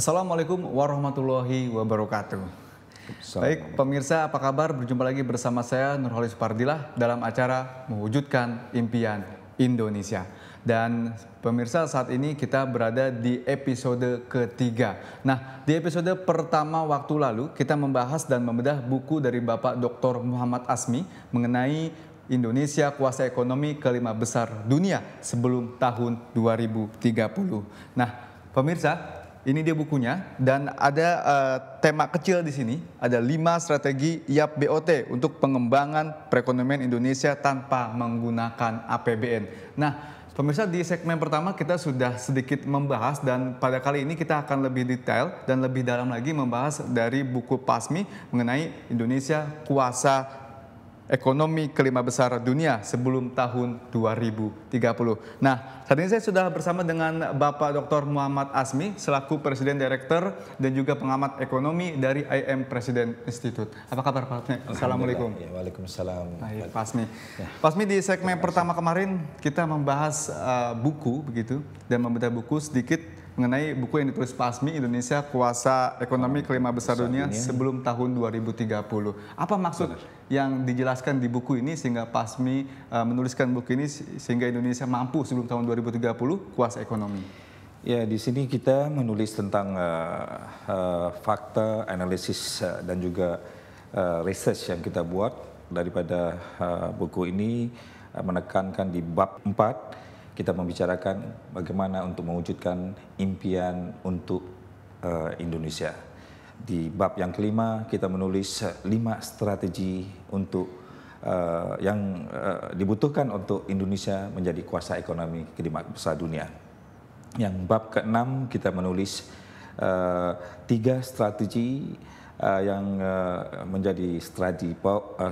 Assalamualaikum warahmatullahi wabarakatuh. Baik pemirsa, apa kabar? Berjumpa lagi bersama saya Nurholis Pardilah dalam acara Mewujudkan Impian Indonesia. Dan pemirsa saat ini kita berada di episode ketiga. Nah di episode pertama waktu lalu kita membahas dan membedah buku dari Bapak Dr. Muhammad Asmi mengenai Indonesia kuasa ekonomi kelima besar dunia sebelum tahun 2030. Nah pemirsa ini dia bukunya dan ada uh, tema kecil di sini, ada lima strategi yap BOT untuk pengembangan perekonomian Indonesia tanpa menggunakan APBN. Nah, pemirsa di segmen pertama kita sudah sedikit membahas dan pada kali ini kita akan lebih detail dan lebih dalam lagi membahas dari buku Pasmi mengenai Indonesia Kuasa ekonomi kelima besar dunia sebelum tahun 2030. Nah, saat ini saya sudah bersama dengan Bapak Dr. Muhammad Asmi selaku Presiden Direktur dan juga pengamat ekonomi dari IM Presiden Institute. Apa kabar Pak Asmi? Assalamualaikum. Ya, Waalaikumsalam. Hai Pak Asmi. Ya. Pak Asmi di segmen pertama kemarin kita membahas uh, buku begitu dan membedah buku sedikit mengenai buku yang ditulis Pak Asmi Indonesia Kuasa Ekonomi ah, Kelima Besar Dunia sebelum tahun 2030. Apa maksud yang dijelaskan di buku ini sehingga PASMI uh, menuliskan buku ini sehingga Indonesia mampu sebelum tahun 2030 kuas ekonomi? Ya, di sini kita menulis tentang uh, uh, fakta, analisis uh, dan juga uh, research yang kita buat daripada uh, buku ini uh, menekankan di bab 4 kita membicarakan bagaimana untuk mewujudkan impian untuk uh, Indonesia. Di bab yang kelima kita menulis eh, lima strategi untuk uh, yang uh, dibutuhkan untuk Indonesia menjadi kuasa ekonomi kelima besar dunia. Yang bab keenam kita menulis uh, tiga strategi uh, yang uh, menjadi strategi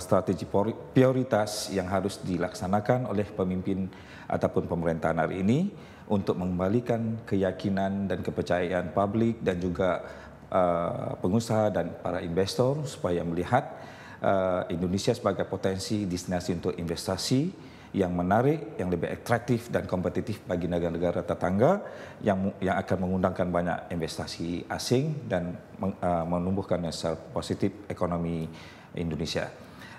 strategi prioritas yang harus dilaksanakan oleh pemimpin ataupun pemerintahan hari ini untuk mengembalikan keyakinan dan kepercayaan publik dan juga Eh, pengusaha dan para investor supaya melihat uh, Indonesia sebagai potensi destinasi untuk investasi yang menarik, yang lebih atraktif dan kompetitif bagi negara-negara tetangga yang yang akan mengundangkan banyak investasi asing dan uh, menumbuhkan secara positif ekonomi Indonesia.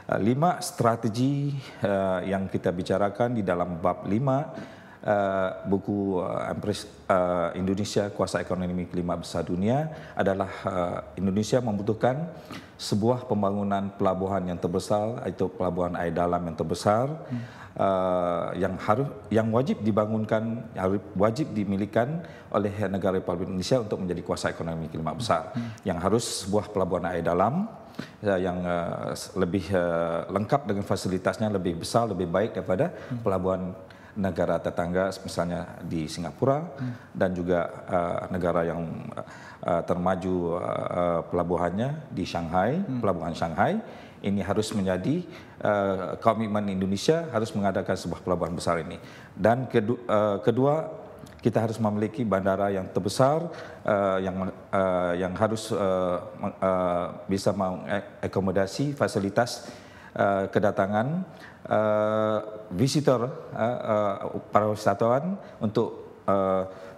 Uh, lima strategi uh, yang kita bicarakan di dalam bab lima Eh, buku uh, Empress eh, Indonesia Kuasa Ekonomi Kelima Besar Dunia adalah Indonesia membutuhkan sebuah pembangunan pelabuhan yang terbesar yaitu pelabuhan air dalam yang terbesar hmm. yang harus yang wajib dibangunkan wajib dimiliki oleh negara Republik Indonesia untuk menjadi kuasa ekonomi kelima besar hmm. yang harus sebuah pelabuhan air dalam yang uh, lebih uh, lengkap dengan fasilitasnya lebih besar lebih baik daripada pelabuhan negara tetangga misalnya di Singapura hmm. dan juga uh, negara yang uh, termaju uh, pelabuhannya di Shanghai, hmm. pelabuhan Shanghai ini harus menjadi uh, komitmen Indonesia harus mengadakan sebuah pelabuhan besar ini. Dan kedua, uh, kedua kita harus memiliki bandara yang terbesar uh, yang uh, yang harus uh, uh, bisa mengakomodasi fasilitas uh, kedatangan Eh, visitor eh, eh, para wisatawan untuk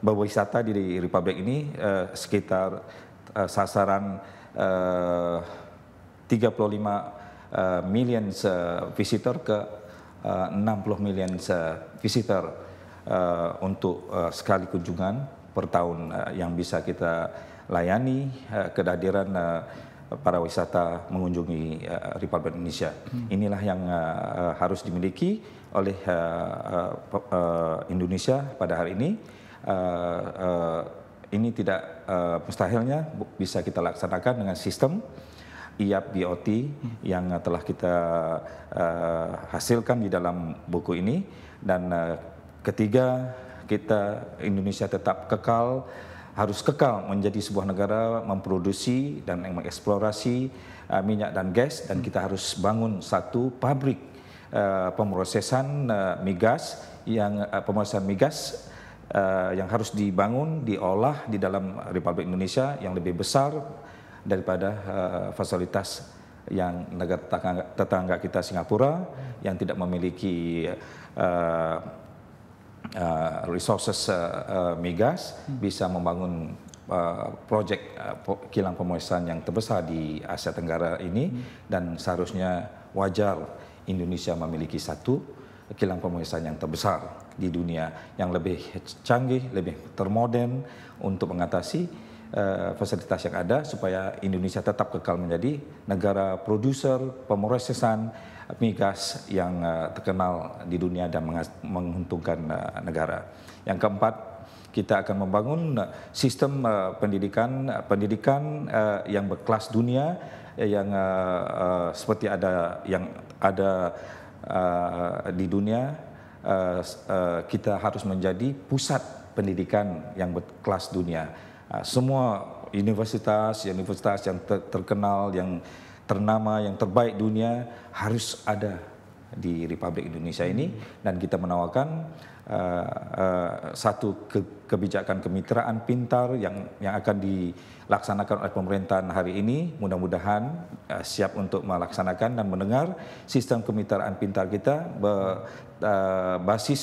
berwisata di Republik ini sekitar sasaran 35 million visitor ke 60 million visitor untuk sekali kunjungan per tahun yang bisa kita layani kehadiran para wisata mengunjungi uh, Republik Indonesia. Hmm. Inilah yang uh, harus dimiliki oleh uh, uh, uh, Indonesia pada hari ini. Uh, uh, ini tidak uh, mustahilnya bisa kita laksanakan dengan sistem IAP BOT hmm. yang telah kita uh, hasilkan di dalam buku ini dan uh, ketiga kita Indonesia tetap kekal harus kekal menjadi sebuah negara memproduksi dan mengeksplorasi uh, minyak dan gas dan hmm. kita harus bangun satu pabrik uh, pemrosesan uh, migas yang uh, pemrosesan migas uh, yang harus dibangun diolah di dalam Republik Indonesia yang lebih besar daripada uh, fasilitas yang negara tetangga, kita Singapura yang tidak memiliki uh, uh, resources uh, uh, migas hmm. bisa membangun uh, proyek uh, kilang pemuasan yang terbesar di Asia Tenggara ini hmm. dan seharusnya wajar Indonesia memiliki satu kilang pemuasan yang terbesar di dunia yang lebih canggih, lebih termodern untuk mengatasi Eh, fasilitas yang ada supaya Indonesia tetap kekal menjadi negara produser pemrosesan migas yang eh, terkenal di dunia dan menguntungkan eh, negara. Yang keempat, kita akan membangun sistem pendidikan pendidikan yang berkelas dunia yang seperti ada yang ada di dunia kita harus menjadi pusat pendidikan yang berkelas dunia Ah, semua universitas, ya, universitas yang terkenal, yang ternama, yang terbaik dunia harus ada di Republik Indonesia ini dan kita menawarkan uh, uh, satu ke kebijakan kemitraan pintar yang yang akan dilaksanakan oleh pemerintahan hari ini mudah-mudahan uh, siap untuk melaksanakan dan mendengar sistem kemitraan pintar kita berbasis. basis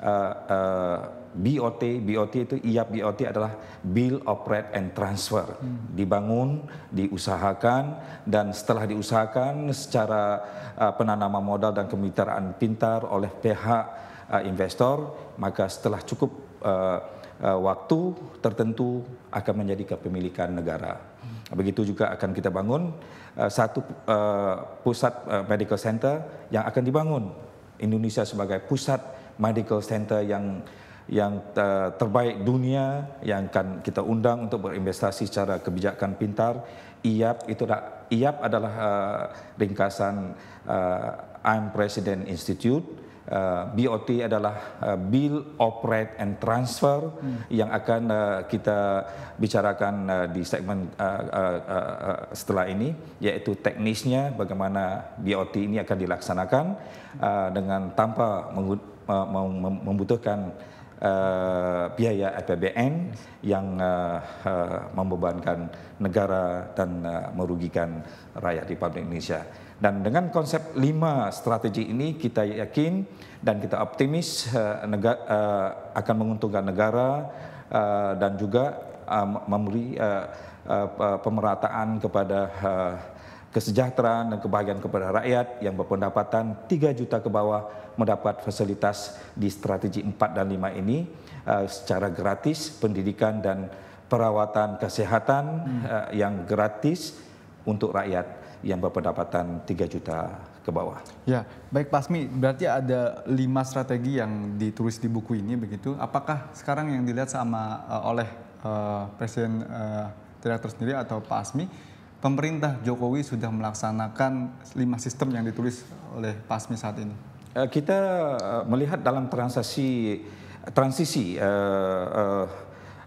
uh, uh, BOT, BOT itu IAP BOT adalah Bill Operate and Transfer. Hmm. Dibangun, diusahakan dan setelah diusahakan secara uh, penanaman modal dan kemitraan pintar oleh pihak uh, investor, maka setelah cukup uh, uh, waktu tertentu akan menjadi kepemilikan negara. Hmm. Begitu juga akan kita bangun uh, satu uh, pusat uh, medical center yang akan dibangun Indonesia sebagai pusat medical center yang yang eh, terbaik dunia yang akan kita undang untuk berinvestasi secara kebijakan pintar. IAP itu IAP adalah uh, ringkasan uh, I'm President Institute. Uh, BOT adalah uh, Bill Operate and Transfer hmm. yang akan uh, kita bicarakan uh, di segmen uh, uh, setelah ini yaitu teknisnya bagaimana BOT ini akan dilaksanakan uh, dengan tanpa membutuhkan Eh, biaya APBN yang uh, membebankan negara dan uh, merugikan rakyat di Republik Indonesia. Dan dengan konsep lima strategi ini kita yakin dan kita optimis uh, negara, uh, akan menguntungkan negara uh, dan juga uh, memberi uh, uh, pemerataan kepada uh, kesejahteraan dan kebahagiaan kepada rakyat yang berpendapatan 3 juta ke bawah mendapat fasilitas di strategi 4 dan 5 ini eh, secara gratis pendidikan dan perawatan kesehatan hmm. eh, yang gratis untuk rakyat yang berpendapatan 3 juta ke bawah. Ya, baik Pak Asmi, berarti ada lima strategi yang ditulis di buku ini begitu. Apakah sekarang yang dilihat sama uh, oleh uh, Presiden uh, Direktur sendiri atau Pak Asmi pemerintah Jokowi sudah melaksanakan lima sistem yang ditulis oleh PASMI saat ini? Eh, kita eh, melihat dalam transisi transisi uh, uh,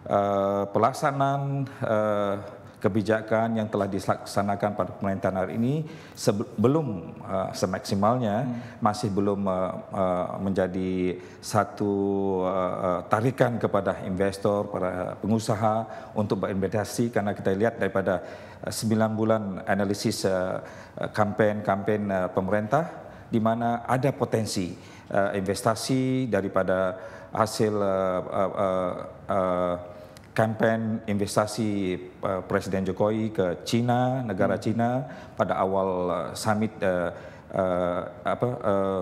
uh, pelaksanaan uh, kebijakan yang telah dilaksanakan pada pemerintahan hari ini sebelum uh, semaksimalnya hmm. masih belum uh, uh, menjadi satu uh, uh, tarikan kepada investor, para pengusaha untuk berinvestasi karena kita lihat daripada uh, sembilan 9 bulan analisis uh, kampanye-kampanye uh, pemerintah di mana ada potensi uh, investasi daripada hasil uh, uh, uh, uh, kampanye investasi eh, Presiden Jokowi ke Cina, negara hmm. Cina pada awal eh, summit uh, uh, apa uh,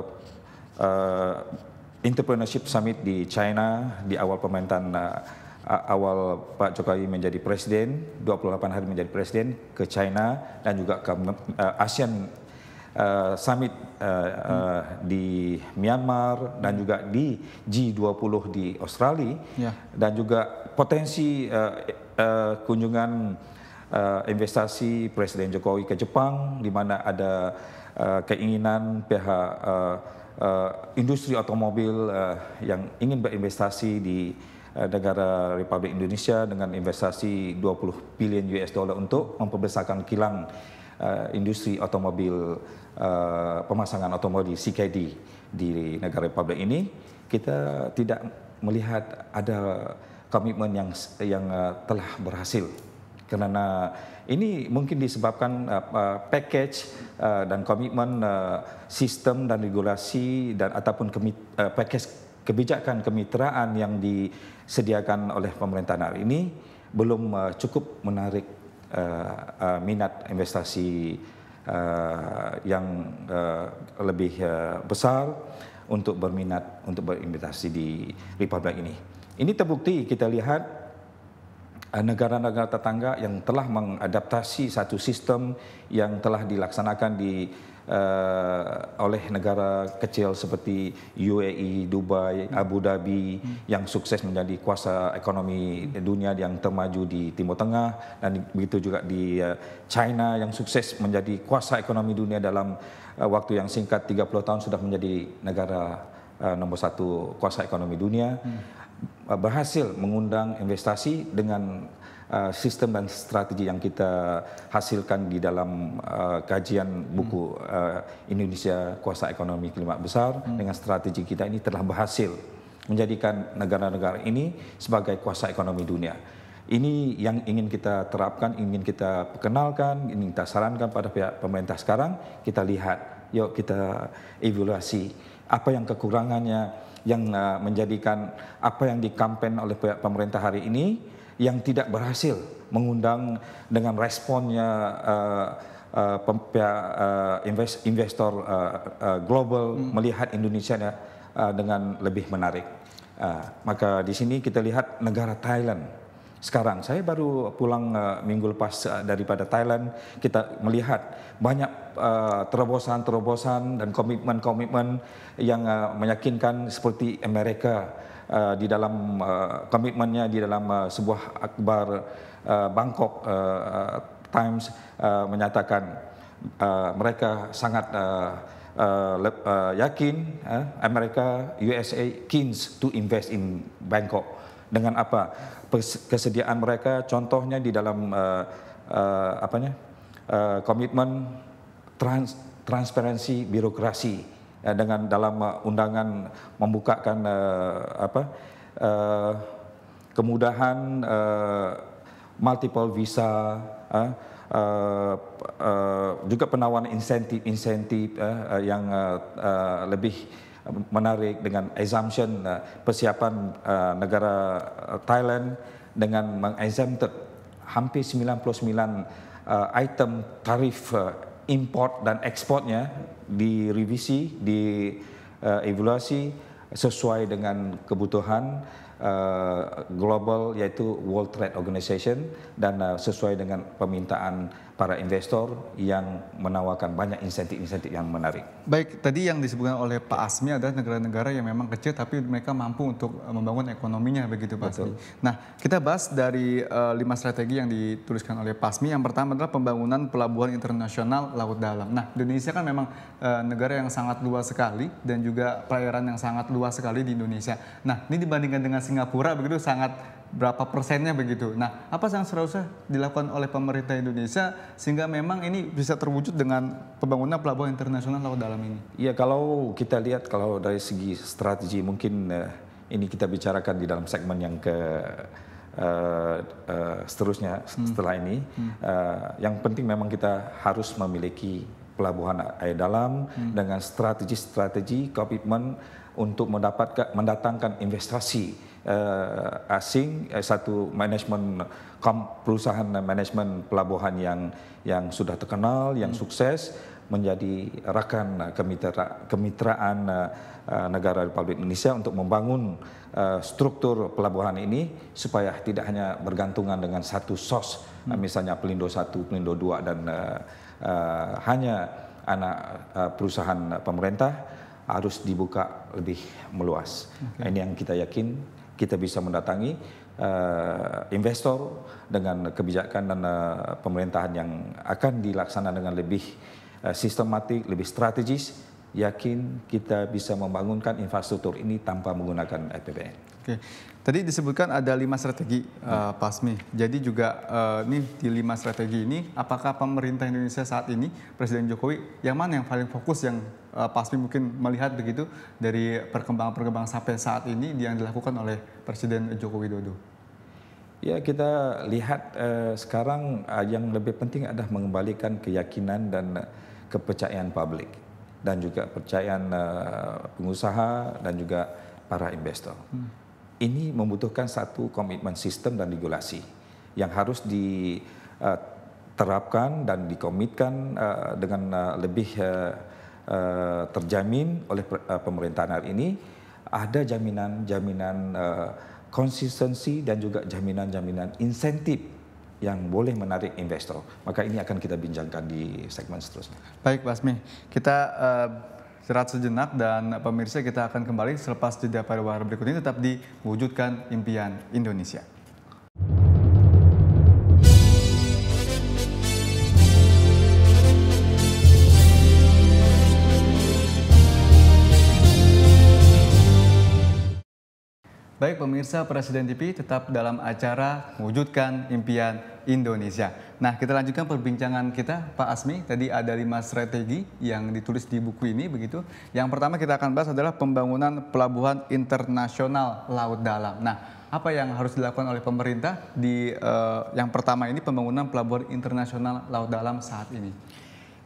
uh, entrepreneurship summit di China di awal pemerintahan uh, awal Pak Jokowi menjadi presiden, 28 hari menjadi presiden ke China dan juga ke uh, ASEAN uh, summit uh, uh, di Myanmar dan juga di G20 di Australia yeah. dan juga potensi uh, uh, kunjungan uh, investasi Presiden Jokowi ke Jepang di mana ada uh, keinginan pihak uh, uh, industri otomobil uh, yang ingin berinvestasi di negara Republik Indonesia dengan investasi 20 billion US dollar untuk memperbesarkan kilang uh, industri otomobil uh, pemasangan otomobil CKD di negara Republik ini, kita tidak melihat ada komitmen yang yang uh, telah berhasil karena ini mungkin disebabkan uh, package uh, dan komitmen uh, sistem dan regulasi dan ataupun kemit, uh, package kebijakan kemitraan yang disediakan oleh pemerintahan hari ini belum uh, cukup menarik uh, uh, minat investasi uh, yang uh, lebih uh, besar untuk berminat untuk berinvestasi di Republik ini. Ini terbukti kita lihat negara-negara tetangga yang telah mengadaptasi satu sistem yang telah dilaksanakan di uh, oleh negara kecil seperti UAE, Dubai, hmm. Abu Dhabi hmm. yang sukses menjadi kuasa ekonomi hmm. dunia yang termaju di Timur Tengah dan begitu juga di uh, China yang sukses menjadi kuasa ekonomi dunia dalam uh, waktu yang singkat 30 tahun sudah menjadi negara uh, nomor satu kuasa ekonomi dunia. Hmm berhasil mengundang investasi dengan Eh, sistem dan strategi yang kita hasilkan di dalam uh, kajian buku uh, Indonesia Kuasa Ekonomi Kelima Besar hmm. dengan strategi kita ini telah berhasil menjadikan negara-negara ini sebagai kuasa ekonomi dunia. Ini yang ingin kita terapkan, ingin kita perkenalkan, ingin kita sarankan pada pihak pemerintah sekarang, kita lihat, yuk kita evaluasi apa yang kekurangannya yang menjadikan apa yang dikampen oleh pihak pemerintah hari ini yang tidak berhasil mengundang dengan responnya uh, uh, uh, invest, investor uh, uh, global hmm. melihat Indonesia uh, dengan lebih menarik. Uh, maka di sini kita lihat negara Thailand sekarang saya baru pulang uh, minggu lepas uh, daripada Thailand kita melihat banyak terobosan-terobosan dan komitmen-komitmen yang uh, meyakinkan seperti Amerika Eh, di dalam eh, komitmennya di dalam eh, sebuah akbar Bangkok Times menyatakan mereka sangat yakin uh, Amerika USA keen to invest in Bangkok dengan apa kesediaan mereka contohnya di dalam uh, uh, komitmen trans transparansi birokrasi ya, dengan dalam eh, undangan membukakan uh, apa uh, kemudahan uh, multiple visa uh, Uh, uh, juga penawaran insentif-insentif uh, uh, yang uh, uh, lebih menarik dengan exemption uh, persiapan uh, negara Thailand dengan mengexempted hampir 99 uh, item tarif uh, import dan ekspornya direvisi, dievaluasi sesuai dengan kebutuhan eh, global yaitu World Trade Organization dan eh, sesuai dengan permintaan para investor yang menawarkan banyak insentif-insentif yang menarik. Baik, tadi yang disebutkan oleh Pak Asmi adalah negara-negara yang memang kecil tapi mereka mampu untuk eh, membangun ekonominya begitu Pak Betul. Asmi. Nah, kita bahas dari uh, lima strategi yang dituliskan oleh Pak Asmi. Yang pertama adalah pembangunan pelabuhan internasional laut dalam. Nah, Indonesia kan memang uh, negara yang sangat luas sekali dan juga perairan yang sangat luas sekali di Indonesia. Nah, ini dibandingkan dengan Singapura begitu sangat berapa persennya begitu. Nah, apa yang seharusnya dilakukan oleh pemerintah Indonesia sehingga memang ini bisa terwujud dengan pembangunan pelabuhan internasional laut dalam ini? Iya, kalau kita lihat kalau dari segi strategi mungkin uh, ini kita bicarakan di dalam segmen yang ke Uh, uh, seterusnya hmm. setelah ini hmm. uh, yang penting memang kita harus memiliki pelabuhan air dalam hmm. dengan strategi-strategi komitmen untuk mendapatkan mendatangkan investasi uh, asing uh, satu manajemen perusahaan manajemen pelabuhan yang yang sudah terkenal yang hmm. sukses menjadi rakan kemitra, kemitraan uh, negara Republik Indonesia untuk membangun uh, struktur pelabuhan ini supaya tidak hanya bergantungan dengan satu sos hmm. misalnya Pelindo satu, Pelindo dua dan uh, Eh, hanya anak eh, perusahaan pemerintah harus dibuka lebih meluas. Okay. Nah, ini yang kita yakin kita bisa mendatangi uh, investor dengan kebijakan dan uh, pemerintahan yang akan dilaksanakan dengan lebih uh, sistematik, lebih strategis. Yakin kita bisa membangunkan infrastruktur ini tanpa menggunakan APBN. E okay. Tadi disebutkan ada lima strategi uh, eh, PASMI. Jadi juga uh, nih di lima strategi ini, apakah pemerintah Indonesia saat ini Presiden Jokowi yang mana yang paling fokus yang uh, eh, PASMI mungkin melihat begitu dari perkembangan-perkembangan sampai saat ini yang dilakukan oleh Presiden Joko Widodo? Ya kita lihat uh, sekarang uh, yang lebih penting adalah mengembalikan keyakinan dan kepercayaan publik dan juga kepercayaan uh, pengusaha dan juga para investor. Hmm ini membutuhkan satu komitmen sistem dan regulasi yang harus diterapkan eh, dan dikomitkan eh, dengan eh, lebih terjamin oleh pemerintahan hari ini ada jaminan-jaminan konsistensi dan juga jaminan-jaminan insentif yang boleh menarik investor. Maka ini akan kita bincangkan di segmen seterusnya. Baik, Basmi. Kita uh, istirahat sejenak dan pemirsa kita akan kembali selepas jeda pada warna berikut ini tetap di Wujudkan Impian Indonesia. Baik pemirsa Presiden TV tetap dalam acara Wujudkan Impian Indonesia. Nah, kita lanjutkan perbincangan kita, Pak Asmi. Tadi ada lima strategi yang ditulis di buku ini, begitu. Yang pertama kita akan bahas adalah pembangunan pelabuhan internasional laut dalam. Nah, apa yang harus dilakukan oleh pemerintah di uh, yang pertama ini pembangunan pelabuhan internasional laut dalam saat ini?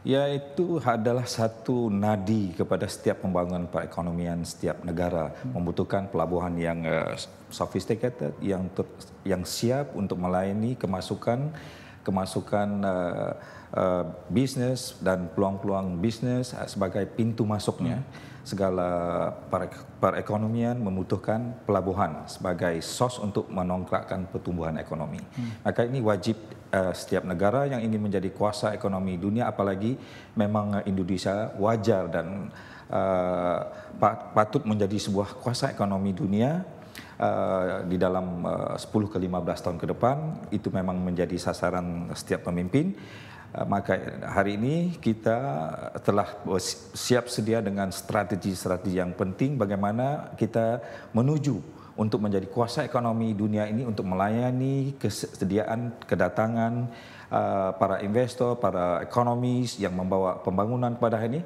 yaitu adalah satu nadi kepada setiap pembangunan perekonomian setiap negara hmm. membutuhkan pelabuhan yang uh, sophisticated, yang yang siap untuk melayani kemasukan kemasukan uh, eh, uh, eh, bisnis dan peluang-peluang bisnis eh, sebagai pintu masuknya. Hmm. Segala perekonomian membutuhkan pelabuhan sebagai sos untuk menongkrakkan pertumbuhan ekonomi. Hmm. Maka ini wajib uh, setiap negara yang ingin menjadi kuasa ekonomi dunia, apalagi memang Indonesia wajar dan uh, patut menjadi sebuah kuasa ekonomi dunia Eh, di dalam eh, uh, 10 ke 15 tahun ke depan itu memang menjadi sasaran setiap pemimpin eh, maka hari ini kita telah siap sedia dengan strategi-strategi yang penting bagaimana kita menuju untuk menjadi kuasa ekonomi dunia ini untuk melayani kesediaan kedatangan uh, para investor, para ekonomis yang membawa pembangunan kepada hari ini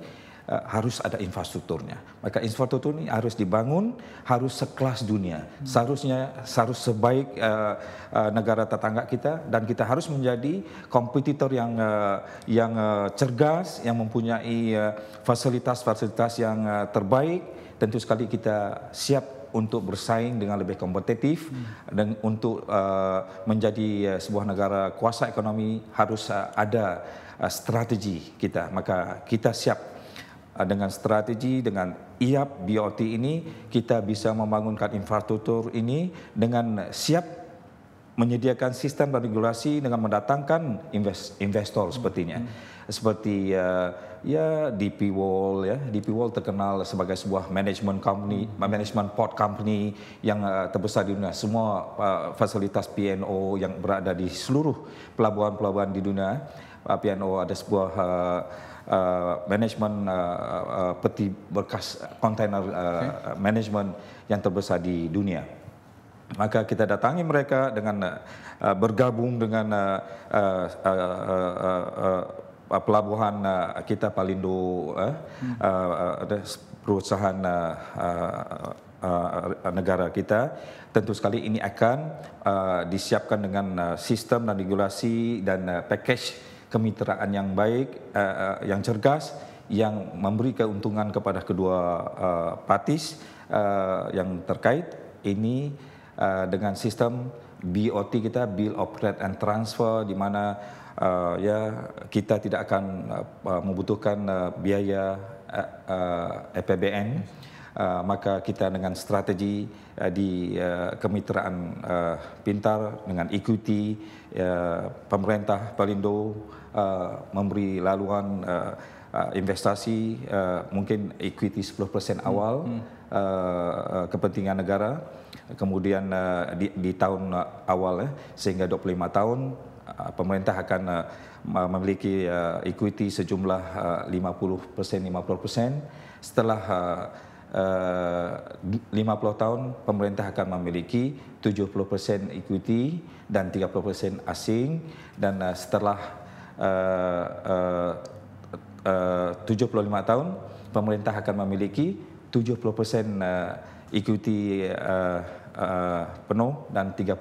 Eh, harus ada infrastrukturnya. Maka infrastruktur ini harus dibangun, harus sekelas dunia. Seharusnya harus sebaik uh, uh, negara tetangga kita dan kita harus menjadi kompetitor yang uh, yang uh, cergas, yang mempunyai fasilitas-fasilitas uh, yang uh, terbaik. Tentu sekali kita siap untuk bersaing dengan lebih kompetitif hmm. dan untuk uh, menjadi uh, sebuah negara kuasa ekonomi harus uh, ada uh, strategi kita maka kita siap Ah, dengan strategi dengan IAP BOT ini kita bisa membangunkan infrastruktur ini dengan siap menyediakan sistem dan regulasi dengan mendatangkan invest, investor sepertinya. Hmm. Seperti uh, ya DP Wall ya, DP Wall ya. terkenal sebagai sebuah management company, hmm. management port company yang uh, terbesar di dunia. Semua uh, fasilitas PNO yang berada di seluruh pelabuhan-pelabuhan di dunia, uh, eh, PNO ada sebuah uh, uh, eh, manajemen uh, eh, uh, eh, peti berkas kontainer uh, okay. manajemen yang terbesar di dunia. Maka kita datangi mereka dengan uh, bergabung dengan uh, uh, uh, uh, uh, pelabuhan uh, kita Palindo, uh, hmm. uh, uh, perusahaan uh, uh, uh, negara kita tentu sekali ini akan uh, disiapkan dengan uh, sistem dan regulasi dan uh, package kemitraan yang baik, uh, yang cergas, yang memberi keuntungan kepada kedua uh, eh, partis uh, yang terkait ini uh, dengan sistem BOT kita Bill Operate and Transfer di mana uh, ya kita tidak akan uh, membutuhkan uh, biaya uh, uh, APBN e uh, maka kita dengan strategi uh, di uh, kemitraan uh, pintar dengan equity uh, pemerintah Pelindo uh, memberi laluan uh, uh, investasi uh, mungkin equity 10% hmm. awal hmm. uh, kepentingan negara kemudian uh, di, di tahun uh, awal eh, sehingga 25 tahun uh, pemerintah akan uh, memiliki uh, equity sejumlah uh, 50% 50% setelah uh, Uh, 50 tahun pemerintah akan memiliki 70% equity dan 30% asing dan uh, setelah uh, uh, uh, 75 tahun pemerintah akan memiliki 70% uh, equity uh, uh, penuh dan 30%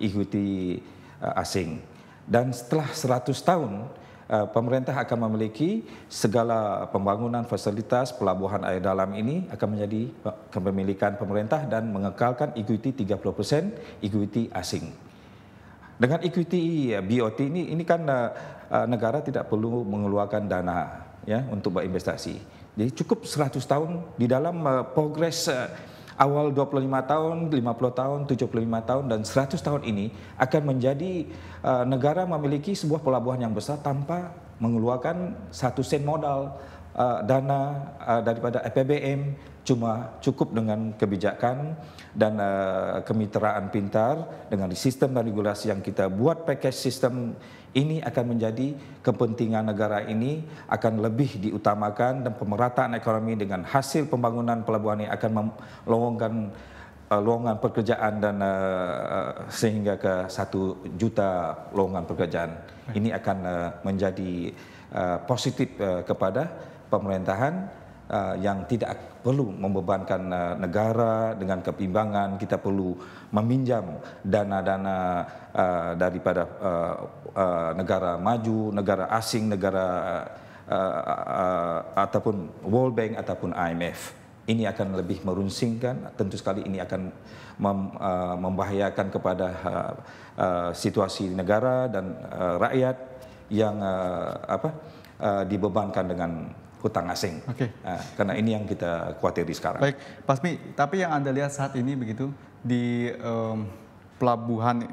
equity uh, asing. Dan setelah 100 tahun eh, pemerintah akan memiliki segala pembangunan fasilitas pelabuhan air dalam ini akan menjadi kepemilikan pemerintah dan mengekalkan equity 30% equity asing. Dengan equity ya, BOT ini ini kan uh, negara tidak perlu mengeluarkan dana ya untuk berinvestasi. Jadi cukup 100 tahun di dalam uh, progres uh, awal 25 tahun, 50 tahun, 75 tahun dan 100 tahun ini akan menjadi uh, negara memiliki sebuah pelabuhan yang besar tanpa mengeluarkan satu sen modal uh, dana uh, daripada APBM cuma cukup dengan kebijakan dan uh, kemitraan pintar dengan sistem dan regulasi yang kita buat package sistem ini akan menjadi kepentingan negara ini akan lebih diutamakan dan pemerataan ekonomi dengan hasil pembangunan pelabuhan ini akan melonggarkan lowongan pekerjaan dan uh, sehingga ke satu juta lowongan pekerjaan ini akan uh, menjadi uh, positif uh, kepada pemerintahan uh, yang tidak perlu membebankan uh, negara dengan kebimbangan. Kita perlu meminjam dana-dana uh, daripada uh, uh, negara maju, negara asing, negara uh, uh, ataupun World Bank ataupun IMF. Ini akan lebih merunsingkan, tentu sekali ini akan mem, uh, membahayakan kepada uh, uh, situasi negara dan uh, rakyat yang uh, apa uh, dibebankan dengan hutang asing. Oke. Okay. Nah, karena ini yang kita khawatir di sekarang. Baik, Pasmi. Tapi yang anda lihat saat ini begitu di um, pelabuhan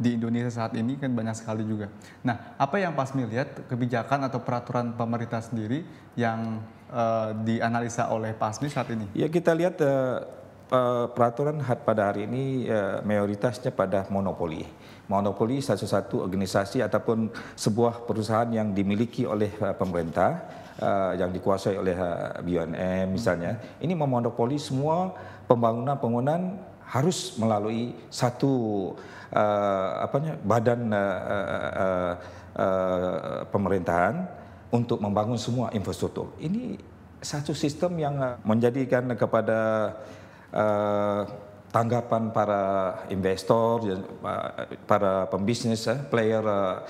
di Indonesia saat ini kan banyak sekali juga. Nah, apa yang Pasmi lihat kebijakan atau peraturan pemerintah sendiri yang uh, dianalisa oleh Pasmi saat ini? Ya kita lihat uh, peraturan had pada hari ini mayoritasnya pada monopoli. Monopoli satu-satu organisasi ataupun sebuah perusahaan yang dimiliki oleh pemerintah Eh, yang dikuasai oleh eh, BUMN misalnya, ini memonopoli semua pembangunan-pembangunan harus melalui satu uh, eh, apanya badan uh, uh, uh, uh, pemerintahan untuk membangun semua infrastruktur. Ini satu sistem yang menjadikan kepada uh, tanggapan para investor, para pembisnis, player uh,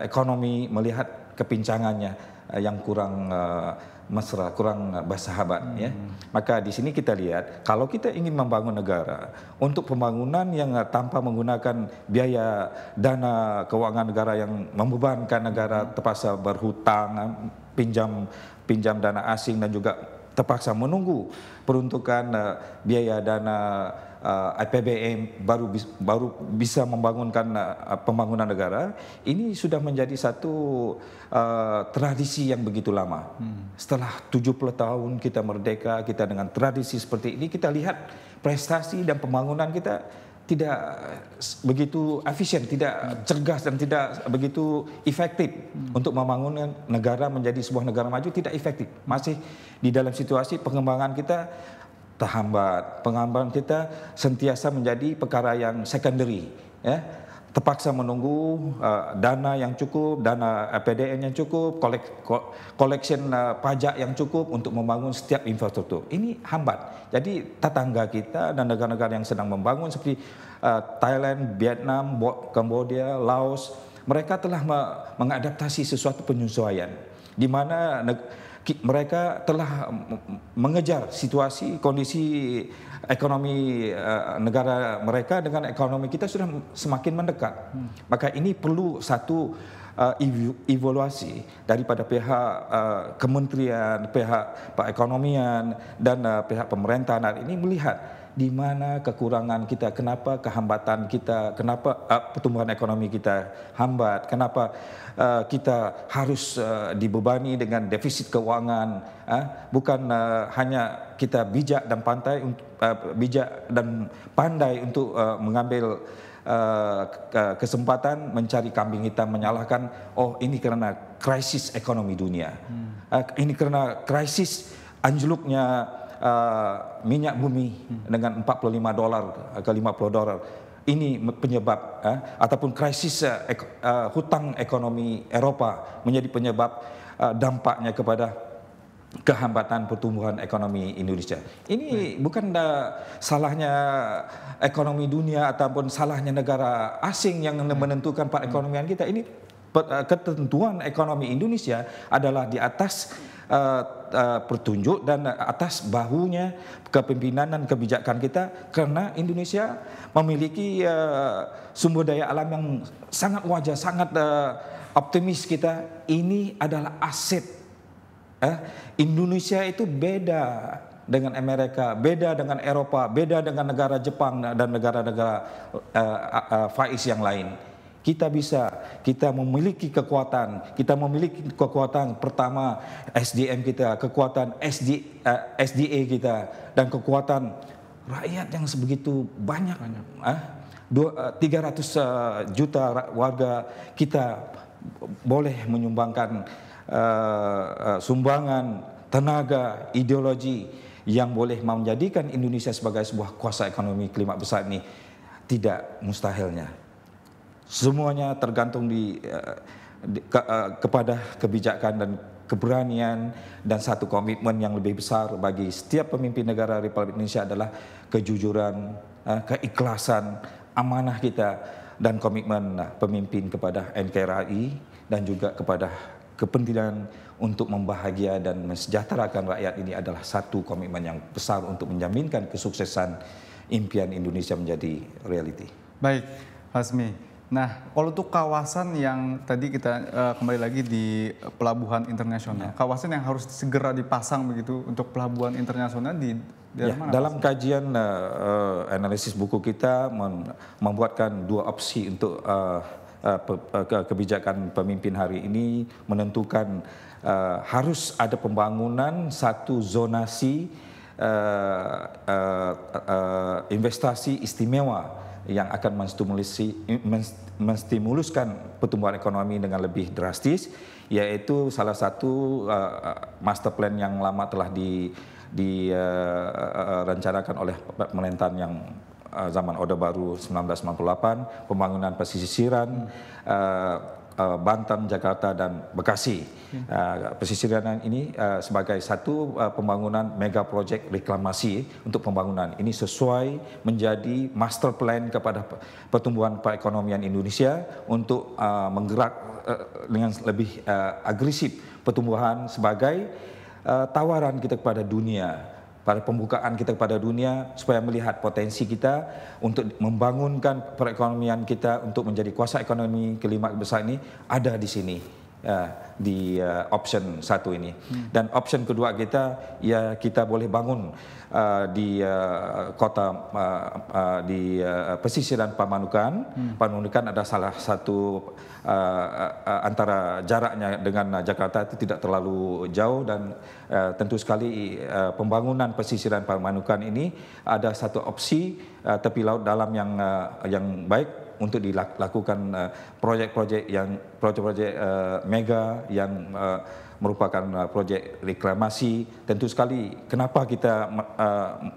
ekonomi melihat kepincangannya Eh, yang kurang eh, mesra, kurang bersahabat hmm. ya. Maka di sini kita lihat kalau kita ingin membangun negara untuk pembangunan yang eh, tanpa menggunakan biaya dana keuangan negara yang membebankan negara hmm. terpaksa berhutang, pinjam pinjam dana asing dan juga terpaksa menunggu peruntukan biaya dana uh, eh, IPBM baru baru bisa membangunkan uh, pembangunan negara ini sudah menjadi satu uh, tradisi yang begitu lama. Hmm. Setelah 70 tahun kita merdeka, kita dengan tradisi seperti ini kita lihat prestasi dan pembangunan kita tidak begitu efisien, tidak hmm. cergas dan tidak begitu efektif hmm. untuk membangun negara menjadi sebuah negara maju tidak efektif. Masih di dalam situasi pengembangan kita terhambat. Pengembangan kita sentiasa menjadi perkara yang secondary, ya. Terpaksa menunggu uh, dana yang cukup, dana APDN eh, yang cukup, kolek, collection uh, pajak yang cukup untuk membangun setiap infrastruktur. Ini hambat. Jadi tetangga kita dan negara-negara yang sedang membangun seperti uh, Thailand, Vietnam, Cambodia, Laos, mereka telah mengadaptasi sesuatu penyesuaian di mana mereka telah mengejar situasi kondisi ekonomi eh, negara mereka dengan ekonomi kita sudah semakin mendekat. Hmm. Maka ini perlu satu eh, evaluasi daripada pihak uh, kementerian, pihak perekonomian dan uh, pihak pemerintahan ini melihat di mana kekurangan kita, kenapa kehambatan kita, kenapa pertumbuhan ekonomi kita hambat, kenapa Eh, kita harus eh, dibebani dengan defisit keuangan, eh, bukan hanya kita bijak dan pantai bijak dan pandai untuk mengambil kesempatan mencari kambing hitam menyalahkan oh ini karena krisis ekonomi dunia hmm. ini karena krisis anjloknya minyak bumi hmm. dengan 45 dolar ke 50 dolar ini penyebab eh, ataupun krisis eh, eh, hutang ekonomi Eropa menjadi penyebab eh, dampaknya kepada kehambatan pertumbuhan ekonomi Indonesia. Ini hmm. bukan eh, salahnya ekonomi dunia ataupun salahnya negara asing yang hmm. menentukan perekonomian kita. Ini eh, ketentuan ekonomi Indonesia adalah di atas uh, Eh, pertunjuk dan atas bahunya kepemimpinan dan kebijakan kita karena Indonesia memiliki eh, sumber daya alam yang sangat wajar sangat eh, optimis kita ini adalah aset. Indonesia itu beda dengan Amerika, beda dengan Eropa, beda dengan negara Jepang dan negara-negara uh, Faiz yang lain kita bisa, kita memiliki kekuatan, kita memiliki kekuatan pertama SDM kita, kekuatan SD, uh, eh, SDA kita, dan kekuatan rakyat yang sebegitu banyak. banyak. Uh, 300 uh, juta warga kita boleh menyumbangkan uh, uh, sumbangan, tenaga, ideologi yang boleh menjadikan Indonesia sebagai sebuah kuasa ekonomi kelima besar ini tidak mustahilnya Semuanya tergantung di, eh, di ke, eh, kepada kebijakan dan keberanian dan satu komitmen yang lebih besar bagi setiap pemimpin negara Republik Indonesia adalah kejujuran, eh, keikhlasan, amanah kita dan komitmen pemimpin kepada NKRI dan juga kepada kepentingan untuk membahagia dan mensejahterakan rakyat ini adalah satu komitmen yang besar untuk menjaminkan kesuksesan impian Indonesia menjadi realiti. Baik, Hasmi. Nah, kalau untuk kawasan yang tadi kita uh, kembali lagi di pelabuhan internasional, ya. kawasan yang harus segera dipasang begitu untuk pelabuhan internasional di ya, mana? Dalam pasang? kajian uh, analisis buku kita membuatkan dua opsi untuk uh, uh, kebijakan pemimpin hari ini menentukan uh, harus ada pembangunan satu zonasi uh, uh, uh, investasi istimewa yang akan menstimulasi menstimuluskan pertumbuhan ekonomi dengan lebih drastis, yaitu salah satu uh, uh master plan yang lama telah direncanakan di, uh, uh, uh oleh pemerintahan yang uh, zaman Orde Baru 1998, pembangunan pesisiran, uh, Eh, Banten, Jakarta dan Bekasi. pesisir hmm. Uh, pesisiran ini eh, sebagai satu eh, pembangunan mega proyek reklamasi untuk pembangunan. Ini sesuai menjadi master plan kepada pertumbuhan perekonomian Indonesia untuk menggerak dengan lebih agresif pertumbuhan sebagai tawaran kita kepada dunia pada pembukaan kita kepada dunia supaya melihat potensi kita untuk membangunkan perekonomian kita untuk menjadi kuasa ekonomi kelima besar ini ada di sini ya, di uh, option satu ini hmm. dan option kedua kita ya kita boleh bangun uh, di uh, kota uh, uh, di uh, pesisiran Pamanukan. Hmm. Pamanukan ada salah satu uh, uh, antara jaraknya dengan Jakarta itu tidak terlalu jauh dan uh, tentu sekali uh, pembangunan pesisiran Pamanukan ini ada satu opsi uh, tepi laut dalam yang uh, yang baik untuk dilakukan eh, proyek-proyek yang proyek-proyek eh, mega yang eh, merupakan uh, proyek reklamasi. Tentu sekali kenapa kita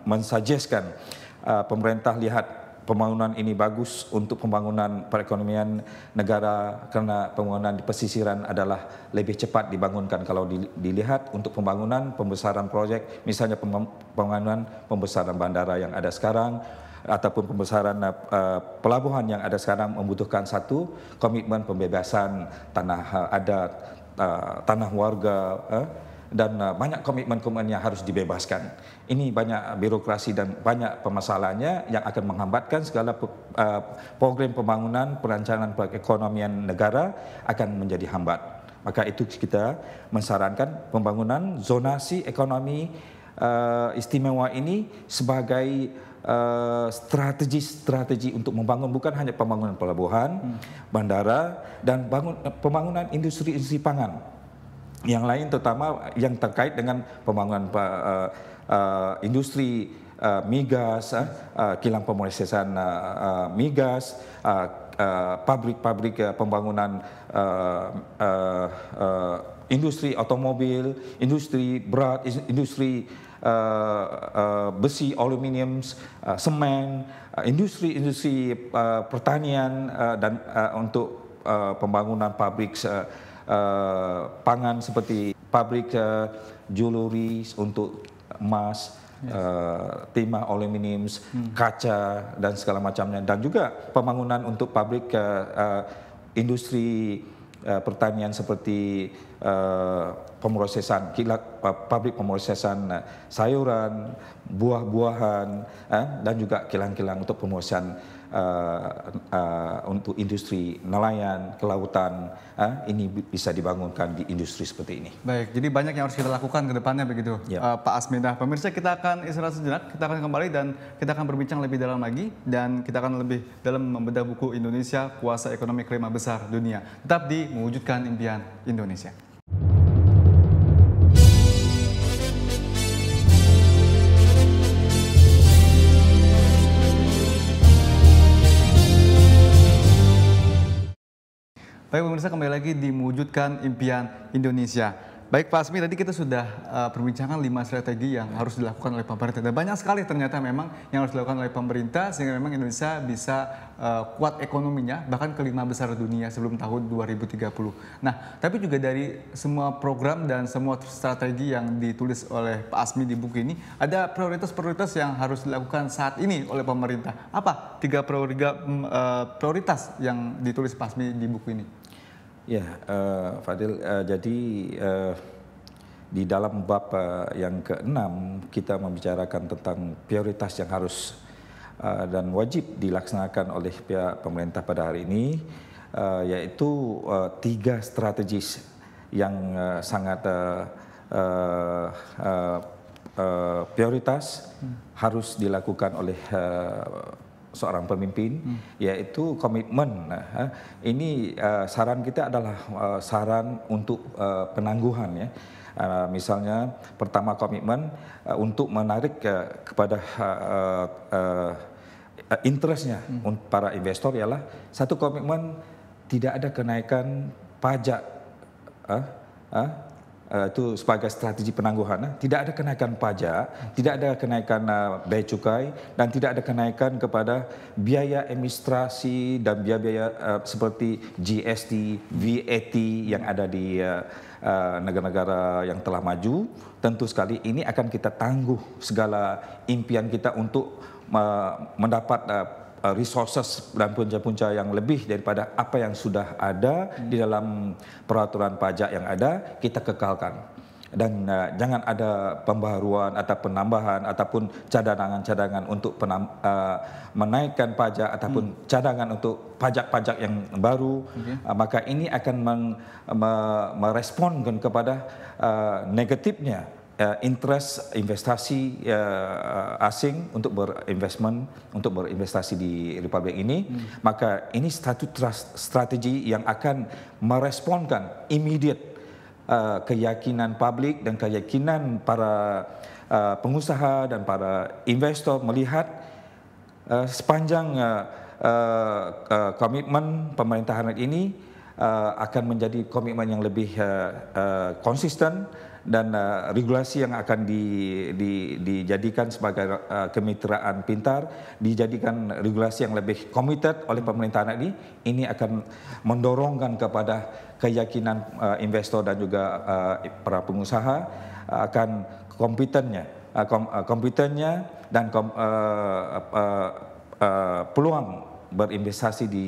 uh, pemerintah lihat pembangunan ini bagus untuk pembangunan perekonomian negara karena pembangunan di pesisiran adalah lebih cepat dibangunkan kalau dilihat untuk pembangunan pembesaran proyek misalnya pembangunan pembesaran bandara yang ada sekarang ataupun pembesaran uh, pelabuhan yang ada sekarang membutuhkan satu komitmen pembebasan tanah uh, eh, adat, uh, eh, tanah warga uh, dan uh, banyak komitmen-komitmen yang harus dibebaskan. Ini banyak birokrasi dan banyak permasalahannya yang akan menghambatkan segala uh, program pembangunan, perancangan perekonomian negara akan menjadi hambat. Maka itu kita mensarankan pembangunan zonasi ekonomi uh, istimewa ini sebagai strategi-strategi eh, uh, untuk membangun bukan hanya pembangunan pelabuhan, hmm. bandara dan bangun, pembangunan industri-industri pangan. Yang lain terutama yang terkait dengan pembangunan uh, uh, industri uh, migas, uh, kilang pemrosesan uh, uh, migas, pabrik-pabrik uh, uh, uh, pembangunan uh, uh, uh, industri otomobil, industri berat, industri uh, uh, besi, aluminium, uh, semen, industri-industri uh, pertanian uh, dan uh, untuk uh, pembangunan pabrik uh, uh, pangan seperti pabrik uh, jewelry untuk emas, yes. uh, timah, aluminium, hmm. kaca dan segala macamnya dan juga pembangunan untuk pabrik uh, uh, industri uh, pertanian seperti pemrosesan kilat pabrik pemrosesan eh, sayuran, buah-buahan eh, dan juga kilang-kilang untuk pemrosesan eh, eh, untuk industri nelayan, kelautan eh, ini bisa dibangunkan di industri seperti ini. Baik, jadi banyak yang harus kita lakukan ke depannya begitu ya. uh, Pak Asmidah. Pemirsa kita akan istirahat sejenak, kita akan kembali dan kita akan berbincang lebih dalam lagi dan kita akan lebih dalam membedah buku Indonesia Kuasa Ekonomi Kelima Besar Dunia. Tetap di Mewujudkan Impian Indonesia. Baik pemirsa kembali lagi di Mewujudkan Impian Indonesia. Baik Pak Asmi, tadi kita sudah uh, perbincangan lima strategi yang harus dilakukan oleh pemerintah. Dan banyak sekali ternyata memang yang harus dilakukan oleh pemerintah sehingga memang Indonesia bisa uh, kuat ekonominya bahkan kelima besar dunia sebelum tahun 2030. Nah, tapi juga dari semua program dan semua strategi yang ditulis oleh Pak Asmi di buku ini ada prioritas-prioritas yang harus dilakukan saat ini oleh pemerintah. Apa tiga prioritas, mm, eh, prioritas yang ditulis Pak Asmi di buku ini? Ya, uh, Fadil, uh, jadi uh, di dalam bab uh, yang keenam kita membicarakan tentang prioritas yang harus uh, dan wajib dilaksanakan oleh pihak pemerintah pada hari ini, uh, yaitu uh, tiga strategis yang uh, sangat uh, uh, prioritas hmm. harus dilakukan oleh uh, seorang pemimpin hmm. yaitu komitmen. Nah, ini uh, saran kita adalah uh, saran untuk uh, penangguhan ya. Uh, misalnya pertama komitmen uh, untuk menarik uh, kepada uh, uh, interestnya hmm. para investor ialah satu komitmen tidak ada kenaikan pajak uh, uh, Eh, itu sebagai strategi penangguhan. Eh, tidak ada kenaikan pajak, tidak ada kenaikan eh, bea cukai, dan tidak ada kenaikan kepada biaya administrasi dan biaya-biaya seperti GST, VAT yang ada di negara-negara yang telah maju. Tentu sekali ini akan kita tangguh segala impian kita untuk mendapat Uh, resources dan punca-punca yang lebih daripada apa yang sudah ada di dalam peraturan pajak yang ada kita kekalkan dan uh, jangan ada pembaruan atau penambahan ataupun cadangan-cadangan untuk penam, uh, menaikkan pajak ataupun hmm. cadangan untuk pajak-pajak yang baru okay. uh, maka ini akan meng, me, merespon kepada uh, negatifnya uh, interest investasi uh, asing untuk berinvestment untuk berinvestasi di Republik ini hmm. maka ini satu strategi yang akan meresponkan immediate uh, keyakinan publik dan keyakinan para uh, pengusaha dan para investor melihat uh, sepanjang uh, uh, uh, komitmen pemerintahan ini uh, akan menjadi komitmen yang lebih uh, uh, konsisten dan uh, regulasi yang akan di, di, dijadikan sebagai uh, kemitraan pintar dijadikan regulasi yang lebih committed oleh pemerintahan ini ini akan mendorongkan kepada keyakinan uh, investor dan juga uh, para pengusaha uh, akan kompetennya uh, kompetennya dan kom, uh, uh, uh, peluang berinvestasi di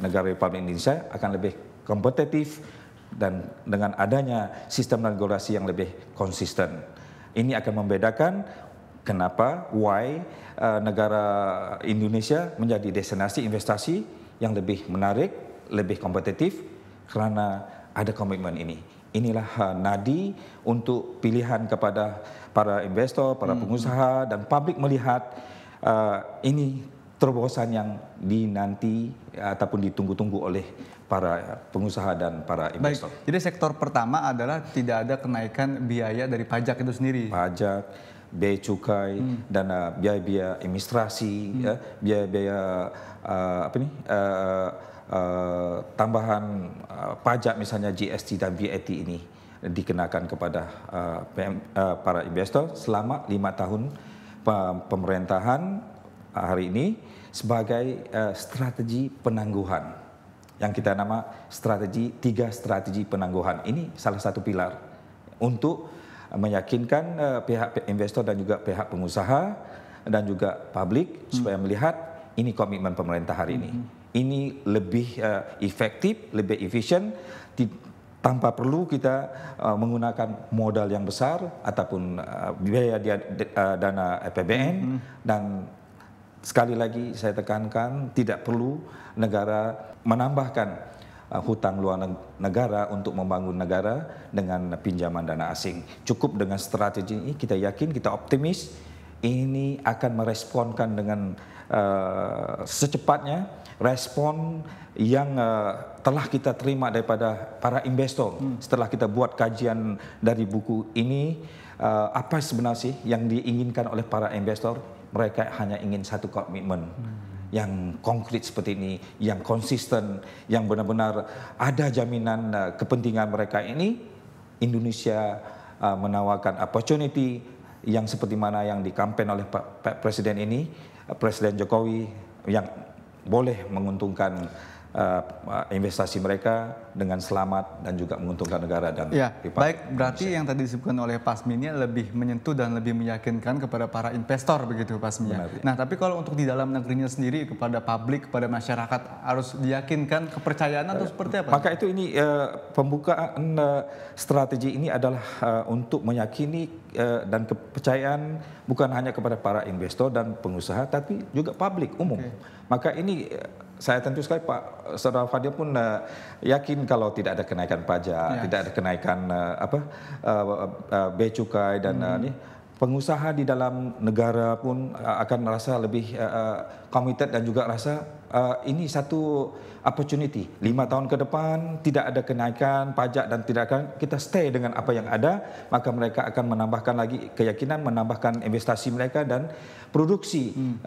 negara Republik Indonesia akan lebih kompetitif dan dengan adanya sistem regulasi yang lebih konsisten. Ini akan membedakan kenapa why eh, negara Indonesia menjadi destinasi investasi yang lebih menarik, lebih kompetitif karena ada komitmen ini. Inilah nadi untuk pilihan kepada para investor, para hmm. pengusaha dan publik melihat uh, ini terobosan yang dinanti ataupun ditunggu-tunggu oleh para pengusaha dan para investor. Baik, jadi sektor pertama adalah tidak ada kenaikan biaya dari pajak itu sendiri. Pajak, biaya cukai hmm. dan uh, biaya-biaya administrasi, hmm. ya, biaya-biaya uh, apa nih? Uh, uh, tambahan uh, pajak misalnya GST dan VAT ini dikenakan kepada uh, PM, uh, para investor selama lima tahun pemerintahan hari ini sebagai uh, strategi penangguhan yang kita nama strategi tiga strategi penangguhan. Ini salah satu pilar untuk meyakinkan uh, pihak investor dan juga pihak pengusaha dan juga publik hmm. supaya melihat ini komitmen pemerintah hari ini. Hmm. Ini lebih uh, efektif, lebih efisien tanpa perlu kita uh, menggunakan modal yang besar ataupun uh, biaya dia, uh, dana APBN -hmm. dan sekali lagi saya tekankan tidak perlu negara menambahkan uh, hutang luar negara untuk membangun negara dengan pinjaman dana asing. Cukup dengan strategi ini kita yakin, kita optimis ini akan meresponkan dengan uh, secepatnya respon yang uh, telah kita terima daripada para investor hmm. setelah kita buat kajian dari buku ini uh, apa sebenarnya sih yang diinginkan oleh para investor mereka hanya ingin satu komitmen hmm yang konkret seperti ini, yang konsisten, yang benar-benar ada jaminan eh, kepentingan mereka ini, Indonesia eh, menawarkan opportunity yang seperti mana yang dikampen oleh Pak Presiden ini, eh, Presiden Jokowi yang boleh menguntungkan uh, investasi mereka dengan selamat dan juga menguntungkan negara dan ya, baik berarti yang tadi disebutkan oleh Pasminya lebih menyentuh dan lebih meyakinkan kepada para investor begitu Pasminya ya. Nah tapi kalau untuk di dalam negerinya sendiri kepada publik kepada masyarakat harus diyakinkan kepercayaan atau eh, seperti apa? Maka itu ini uh, pembukaan uh, strategi ini adalah uh, untuk meyakini uh, dan kepercayaan bukan hanya kepada para investor dan pengusaha tapi juga publik umum. Okay. Maka ini uh, saya tentu sekali Pak Saudara Fadil pun uh, yakin kalau tidak ada kenaikan pajak, yes. Iya. tidak ada kenaikan uh, apa uh, eh, uh, bea cukai dan hmm. uh, ini pengusaha di dalam negara pun eh, akan merasa lebih uh, committed dan juga rasa ini satu opportunity. Lima tahun ke depan tidak ada kenaikan pajak dan tidak akan kita stay dengan apa yang ada, maka mereka akan menambahkan lagi keyakinan, menambahkan investasi mereka dan produksi hmm.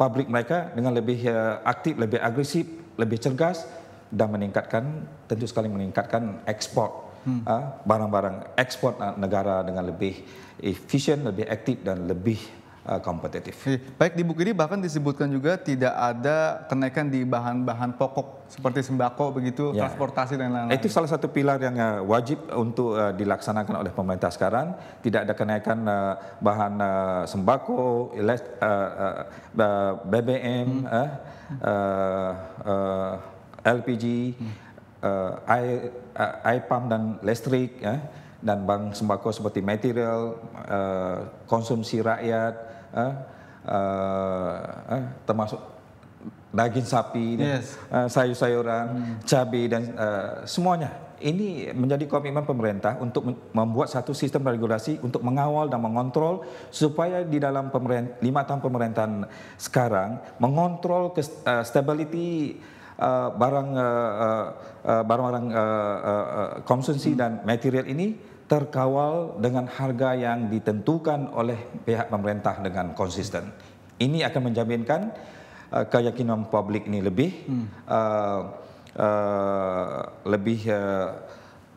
pabrik mereka dengan lebih aktif, lebih agresif, lebih cergas dan meningkatkan tentu sekali meningkatkan ekspor Hmm. Ah, barang-barang hmm. uh, ekspor ah, negara dengan lebih efisien, lebih aktif dan lebih uh, kompetitif. Iya, baik di buku ini bahkan disebutkan juga tidak ada kenaikan di bahan-bahan pokok seperti sembako begitu, ya. transportasi dan lain-lain. Itu salah satu pilar yang uh, wajib untuk uh, dilaksanakan oleh pemerintah sekarang. Tidak ada kenaikan uh, bahan uh, sembako, uh, uh, BBM, hmm. uh, uh, LPG. Hmm uh, air, uh, air pump dan listrik ya, dan bank sembako seperti material, uh, konsumsi rakyat, uh, uh, uh, termasuk daging sapi, ya, yes. uh, sayur-sayuran, hmm. cabai dan uh, semuanya. Ini menjadi komitmen pemerintah untuk membuat satu sistem regulasi untuk mengawal dan mengontrol supaya di dalam lima tahun pemerintahan sekarang mengontrol ke, uh, stability Eh, barang barang uh, uh, uh, konsumsi hmm. dan material ini terkawal dengan harga yang ditentukan oleh pihak pemerintah dengan konsisten. Ini akan menjaminkan uh, keyakinan publik ini lebih hmm. uh, uh, lebih uh,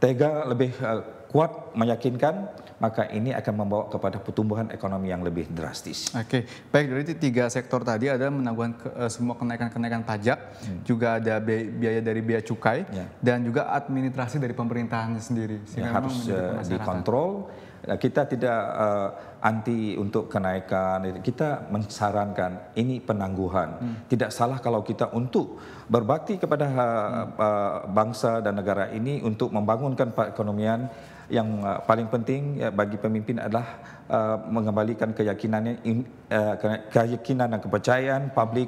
tega, lebih uh, kuat meyakinkan maka ini akan membawa kepada pertumbuhan ekonomi yang lebih drastis. Oke, baik dari tiga sektor tadi ada menangguhan ke, eh, semua kenaikan-kenaikan pajak, hmm. juga ada biaya dari biaya cukai ya. dan juga administrasi dari pemerintahan sendiri. Ya, harus eh, dikontrol nah, kita tidak uh, anti untuk kenaikan kita mensarankan ini penangguhan hmm. tidak salah kalau kita untuk berbakti kepada uh, hmm. bangsa dan negara ini untuk membangunkan perekonomian yang uh, paling penting ya, bagi pemimpin adalah uh, mengembalikan keyakinannya in, uh, keyakinan dan kepercayaan publik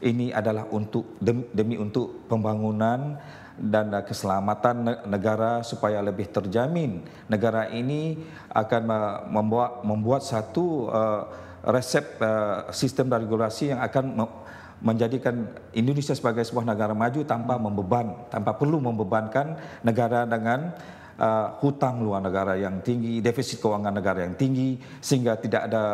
ini adalah untuk demi, demi untuk pembangunan dan uh, keselamatan negara supaya lebih terjamin. Negara ini akan uh, membuat membuat satu uh, resep uh, sistem dan regulasi yang akan menjadikan Indonesia sebagai sebuah negara maju tanpa membeban, tanpa perlu membebankan negara dengan uh, hutang luar negara yang tinggi, defisit keuangan negara yang tinggi, sehingga tidak ada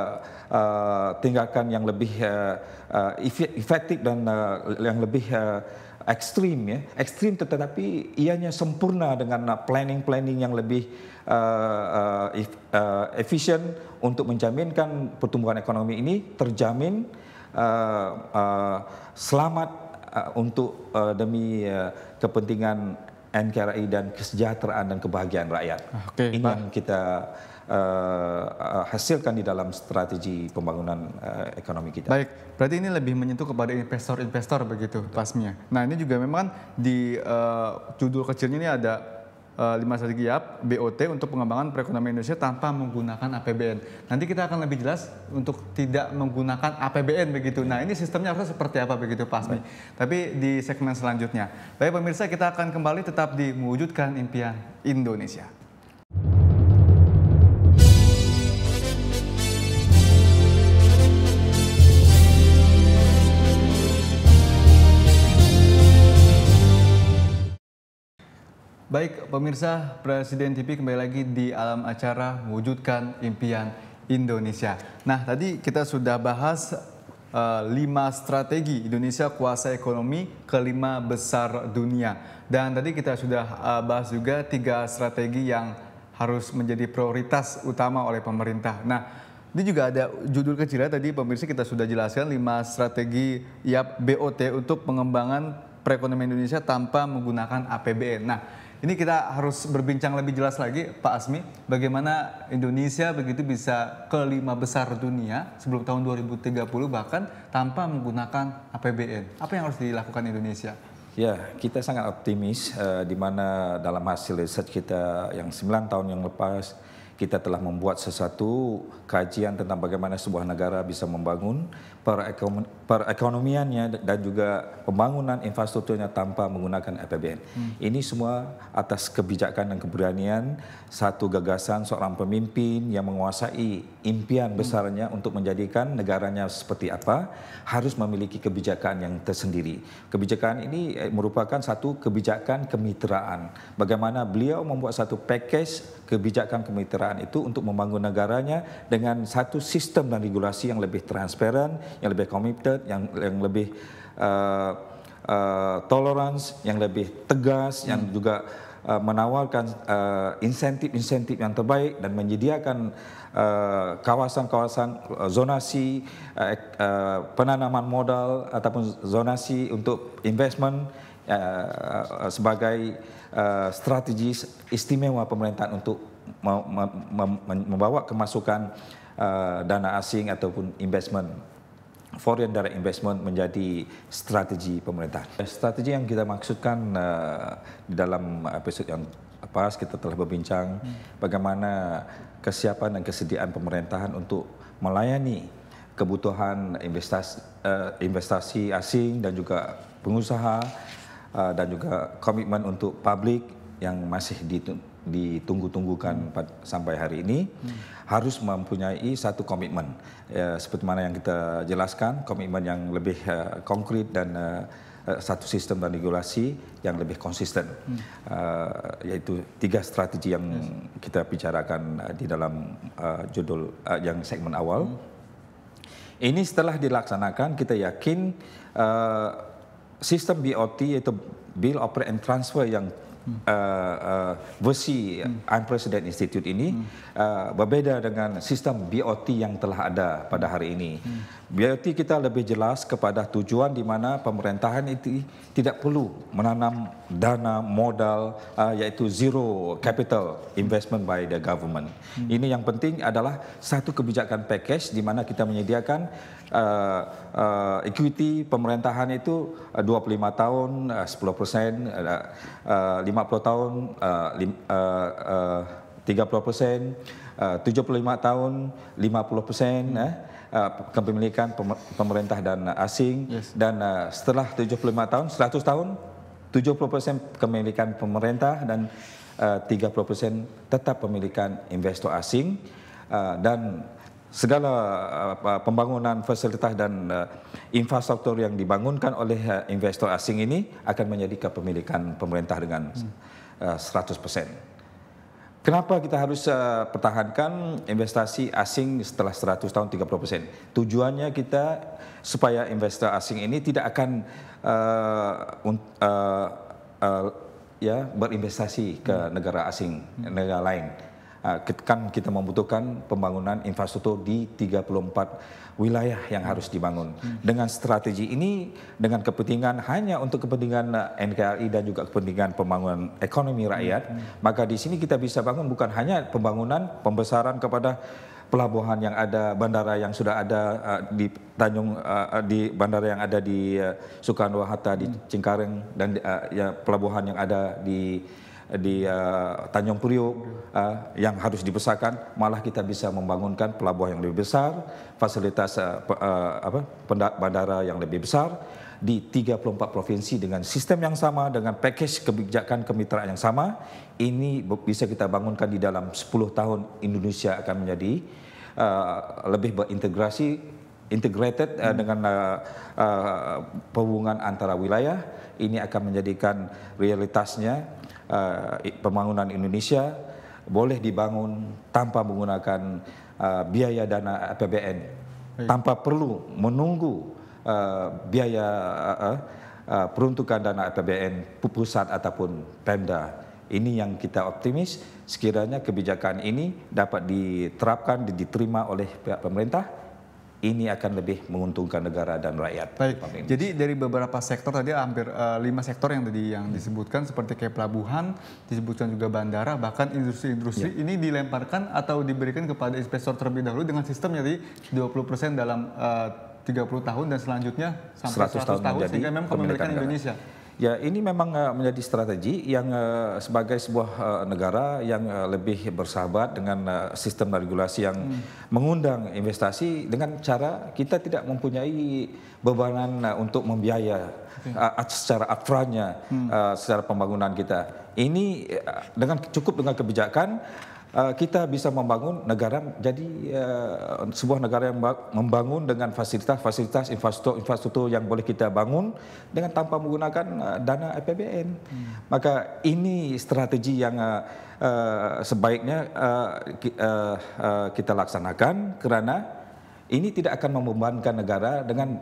uh, tindakan yang lebih uh, uh, efektif dan uh, yang lebih uh, ekstrim ya, ekstrim tetapi ianya sempurna dengan planning-planning yang lebih uh, uh, efisien untuk menjaminkan pertumbuhan ekonomi ini terjamin uh, uh, selamat untuk uh, demi uh, kepentingan NKRI dan kesejahteraan dan kebahagiaan rakyat. Ah, okay, Ini yang kita uh, hasilkan di dalam strategi pembangunan uh, ekonomi kita. Baik, berarti ini lebih menyentuh kepada investor-investor begitu, pasnya. pasmia. Nah ini juga memang kan di uh, judul kecilnya ini ada Eh, lima strategi YAP BOT untuk pengembangan perekonomian Indonesia tanpa menggunakan APBN. Nanti kita akan lebih jelas untuk tidak menggunakan APBN begitu. Nah ini sistemnya harusnya seperti apa begitu Pak Asmi. Tapi di segmen selanjutnya. Baik pemirsa kita akan kembali tetap di mewujudkan impian Indonesia. Baik, pemirsa, Presiden TV kembali lagi di alam acara mewujudkan impian Indonesia. Nah, tadi kita sudah bahas uh, lima strategi Indonesia kuasa ekonomi kelima besar dunia. Dan tadi kita sudah uh, bahas juga tiga strategi yang harus menjadi prioritas utama oleh pemerintah. Nah, ini juga ada judul kecilnya tadi pemirsa kita sudah jelaskan lima strategi yap BOT untuk pengembangan perekonomian Indonesia tanpa menggunakan APBN. Nah, ini kita harus berbincang lebih jelas lagi, Pak Asmi, bagaimana Indonesia begitu bisa kelima besar dunia sebelum tahun 2030 bahkan tanpa menggunakan APBN. Apa yang harus dilakukan Indonesia? Ya, kita sangat optimis uh, di mana dalam hasil riset kita yang 9 tahun yang lepas kita telah membuat sesuatu kajian tentang bagaimana sebuah negara bisa membangun perekonomiannya dan juga pembangunan infrastrukturnya tanpa menggunakan APBN. Hmm. Ini semua atas kebijakan dan keberanian satu gagasan seorang pemimpin yang menguasai impian hmm. besarnya untuk menjadikan negaranya seperti apa harus memiliki kebijakan yang tersendiri. Kebijakan ini eh, merupakan satu kebijakan kemitraan. Bagaimana beliau membuat satu package kebijakan kemitraan itu untuk membangun negaranya dengan satu sistem dan regulasi yang lebih transparan, yang lebih committed, yang yang lebih uh, uh, tolerance, yang lebih tegas, hmm. yang juga uh, menawarkan uh, insentif-insentif yang terbaik dan menyediakan kawasan-kawasan uh, zonasi uh, uh, penanaman modal ataupun zonasi untuk investment Eh, sebagai uh, eh, strategi istimewa pemerintahan untuk membawa kemasukan uh, dana asing ataupun investment foreign direct investment menjadi strategi pemerintah. Strategi yang kita maksudkan uh, dalam episode yang pas kita telah berbincang hmm. bagaimana kesiapan dan kesediaan pemerintahan untuk melayani kebutuhan investasi, uh, investasi asing dan juga pengusaha Ah, dan juga komitmen untuk publik yang masih ditunggu-tunggukan hmm. sampai hari ini hmm. harus mempunyai satu komitmen ya, seperti mana yang kita jelaskan komitmen yang lebih uh, konkret dan uh, satu sistem dan regulasi yang lebih konsisten, hmm. uh, yaitu tiga strategi yang yes. kita bicarakan uh, di dalam uh, judul uh, yang segmen awal. Hmm. Ini setelah dilaksanakan, kita yakin uh, sistem BOT yaitu Bill Operate and Transfer yang hmm. uh, uh, versi hmm. Unprecedented Institute ini hmm. Uh, berbeda dengan sistem BOT yang telah ada pada hari ini. Hmm. BOT kita lebih jelas kepada tujuan di mana pemerintahan itu tidak perlu menanam dana modal uh, yaitu zero capital investment by the government. Hmm. Ini yang penting adalah satu kebijakan package di mana kita menyediakan uh, uh, equity pemerintahan itu 25 uh, tahun uh, 10%, uh, uh, 50 tahun uh, uh, uh, 30 persen, eh, uh, 75 tahun 50 persen, hmm. eh, uh, kepemilikan pemerintah dan asing, yes. dan uh, setelah 75 tahun, 100 tahun, 70 persen kepemilikan pemerintah dan uh, 30 persen tetap pemilikan investor asing, uh, dan segala uh, pembangunan fasilitas dan uh, infrastruktur yang dibangunkan oleh uh, investor asing ini akan menjadi kepemilikan pemerintah dengan uh, hmm. 100%. Kenapa kita harus uh, pertahankan investasi asing setelah 100 tahun 30%? persen? Tujuannya kita supaya investor asing ini tidak akan uh, uh, uh, ya berinvestasi ke hmm. negara asing, negara lain. Uh, kan kita membutuhkan pembangunan infrastruktur di 34 wilayah yang harus dibangun. Dengan strategi ini, dengan kepentingan hanya untuk kepentingan eh, NKRI dan juga kepentingan pembangunan ekonomi rakyat, hmm. maka di sini kita bisa bangun bukan hanya pembangunan pembesaran kepada pelabuhan yang ada, bandara yang sudah ada uh, di Tanjung uh, di bandara yang ada di uh, Soekarno Hatta di Cengkareng dan uh, ya pelabuhan yang ada di di uh, Tanjung Priok uh, eh, yang harus dibesarkan malah kita bisa membangunkan pelabuhan yang lebih besar fasilitas uh, uh, apa bandara yang lebih besar di 34 provinsi dengan sistem yang sama dengan package kebijakan kemitraan yang sama ini bisa kita bangunkan di dalam 10 tahun Indonesia akan menjadi uh, lebih berintegrasi integrated uh, dengan uh, uh, perhubungan antara wilayah ini akan menjadikan realitasnya Eh, pembangunan Indonesia boleh dibangun tanpa menggunakan eh, biaya dana APBN, tanpa perlu menunggu eh, biaya peruntukan dana APBN pusat ataupun Pemda. Ini yang kita optimis sekiranya kebijakan ini dapat diterapkan diterima oleh pihak pemerintah ini akan lebih menguntungkan negara dan rakyat. Baik. Jadi dari beberapa sektor tadi hampir eh, lima sektor yang tadi yang hmm. disebutkan seperti kayak pelabuhan, disebutkan juga bandara, bahkan industri-industri ya. ini dilemparkan atau diberikan kepada investor terlebih dahulu dengan sistem jadi 20% dalam eh, uh, 30 tahun dan selanjutnya sampai 100, 100 tahun, tahun sehingga memang kepemilikan Indonesia. Negara. Ya, ini memang eh, menjadi strategi yang eh, sebagai sebuah eh, negara yang lebih bersahabat dengan sistem regulasi yang hmm. mengundang investasi dengan cara kita tidak mempunyai bebanan untuk membiaya okay. secara upfrontnya hmm. secara pembangunan kita. Ini dengan cukup dengan kebijakan Eh, kita bisa membangun negara jadi uh, sebuah negara yang membangun dengan fasilitas-fasilitas infrastruktur-infrastruktur yang boleh kita bangun dengan tanpa menggunakan uh, dana APBN. Hmm. Maka ini strategi yang uh, uh, sebaiknya uh, uh, uh, kita laksanakan kerana ini tidak akan membebankan negara dengan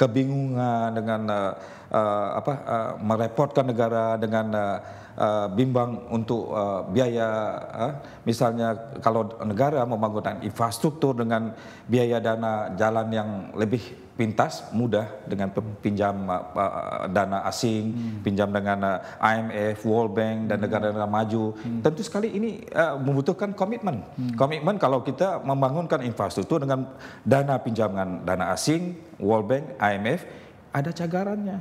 kebingungan dengan uh, uh, apa uh, merepotkan negara dengan uh, Eh, bimbang untuk uh, biaya uh, misalnya kalau negara membangun infrastruktur dengan biaya dana jalan yang lebih pintas mudah dengan pinjam uh, dana asing, hmm. pinjam dengan uh, IMF, World Bank dan hmm. negara-negara maju. Hmm. Tentu sekali ini uh, membutuhkan komitmen. Hmm. Komitmen kalau kita membangunkan infrastruktur dengan dana pinjaman dana asing, World Bank, IMF ada cagarannya.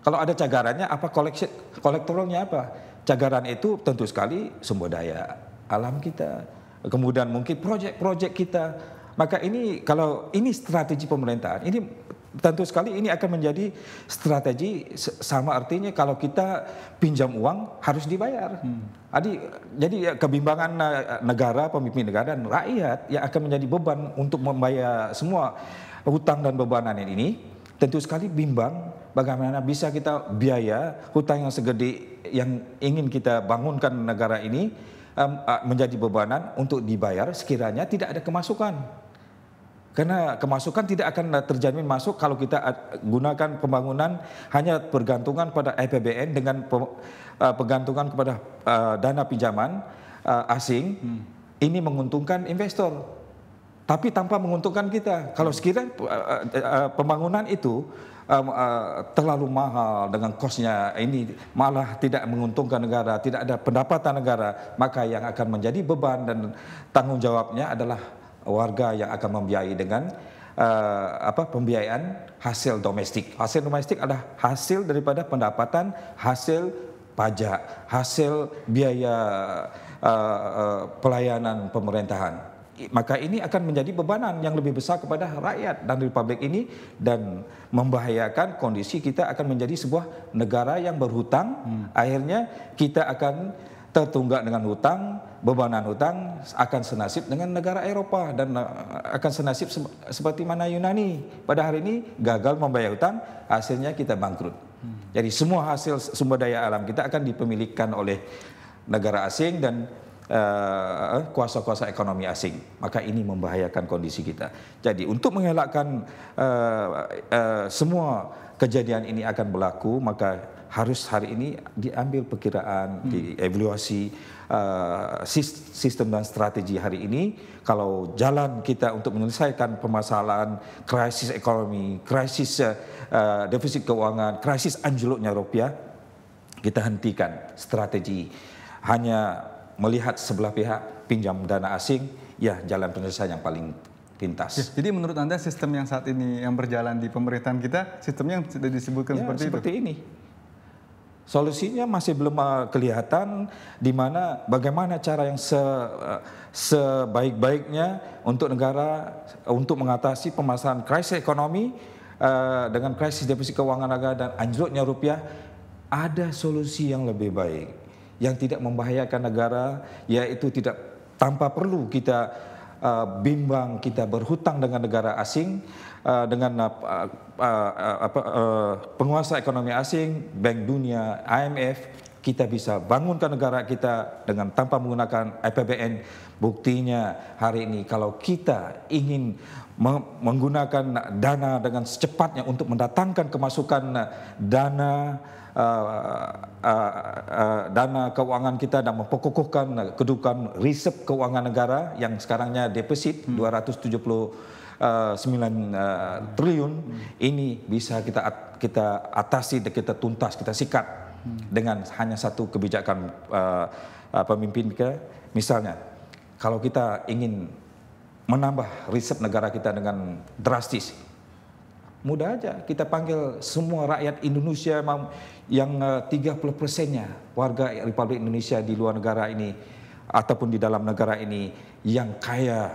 Kalau ada cagarannya apa kolektoralnya apa? Cagaran itu tentu sekali sumber daya alam kita, kemudian mungkin proyek-proyek kita. Maka ini kalau ini strategi pemerintahan, ini tentu sekali ini akan menjadi strategi sama artinya kalau kita pinjam uang harus dibayar. Hmm. Jadi jadi ya kebimbangan negara, pemimpin negara dan rakyat yang akan menjadi beban untuk membayar semua hutang dan bebanan ini tentu sekali bimbang bagaimana bisa kita biaya hutang yang segede yang ingin kita bangunkan negara ini um, menjadi bebanan untuk dibayar sekiranya tidak ada kemasukan. Karena kemasukan tidak akan terjamin masuk kalau kita gunakan pembangunan hanya bergantungan pada APBN dengan pergantungan kepada dana pinjaman asing. Hmm. Ini menguntungkan investor tapi tanpa menguntungkan kita. Kalau sekiranya pembangunan itu um, uh, terlalu mahal dengan kosnya ini malah tidak menguntungkan negara, tidak ada pendapatan negara, maka yang akan menjadi beban dan tanggung jawabnya adalah warga yang akan membiayai dengan uh, apa pembiayaan hasil domestik. Hasil domestik adalah hasil daripada pendapatan, hasil pajak, hasil biaya uh, uh, pelayanan pemerintahan maka ini akan menjadi bebanan yang lebih besar kepada rakyat dan republik ini dan membahayakan kondisi kita akan menjadi sebuah negara yang berhutang hmm. akhirnya kita akan tertunggak dengan hutang, bebanan hutang akan senasib dengan negara Eropa dan eh, akan senasib seperti mana Yunani. Pada hari ini gagal membayar hutang, hasilnya kita bangkrut. Hmm. Jadi semua hasil sumber daya alam kita akan dipemilikan oleh negara asing dan Eh, eh, kuasa-kuasa uh, ekonomi asing. Maka ini membahayakan kondisi kita. Jadi untuk mengelakkan uh, uh, semua kejadian ini akan berlaku, maka harus hari ini diambil perkiraan, hmm. dievaluasi uh, sistem dan strategi hari ini. Kalau jalan kita untuk menyelesaikan permasalahan krisis ekonomi, krisis uh, defisit keuangan, krisis anjloknya rupiah, kita hentikan strategi hanya melihat sebelah pihak pinjam dana asing, ya jalan penyelesaian yang paling pintas. Ya, jadi menurut Anda sistem yang saat ini yang berjalan di pemerintahan kita, sistem yang sudah disebutkan ya, seperti, seperti itu? ini. Solusinya masih belum eh, kelihatan di mana bagaimana cara yang se, eh, sebaik-baiknya untuk negara eh, untuk mengatasi permasalahan krisis ekonomi dengan krisis defisit keuangan negara dan anjloknya rupiah ada solusi yang lebih baik yang tidak membahayakan negara, yaitu tidak tanpa perlu kita uh, bimbang kita berhutang dengan negara asing, uh, dengan uh, uh, uh, uh, penguasa ekonomi asing, Bank Dunia, IMF, kita bisa bangunkan negara kita dengan tanpa menggunakan APBN. Buktinya hari ini kalau kita ingin menggunakan dana dengan secepatnya untuk mendatangkan kemasukan dana uh, uh, dana keuangan kita dan memperkukuhkan kedudukan riset keuangan negara yang sekarangnya defisit hmm. 270 9 uh, triliun hmm. ini bisa kita kita atasi kita tuntas kita sikat hmm. dengan hanya satu kebijakan uh, uh, pemimpin kita misalnya kalau kita ingin menambah riset negara kita dengan drastis Mudah aja kita panggil semua rakyat Indonesia yang 30 eh, persennya warga Republik Indonesia di luar negara ini ataupun di dalam negara ini yang kaya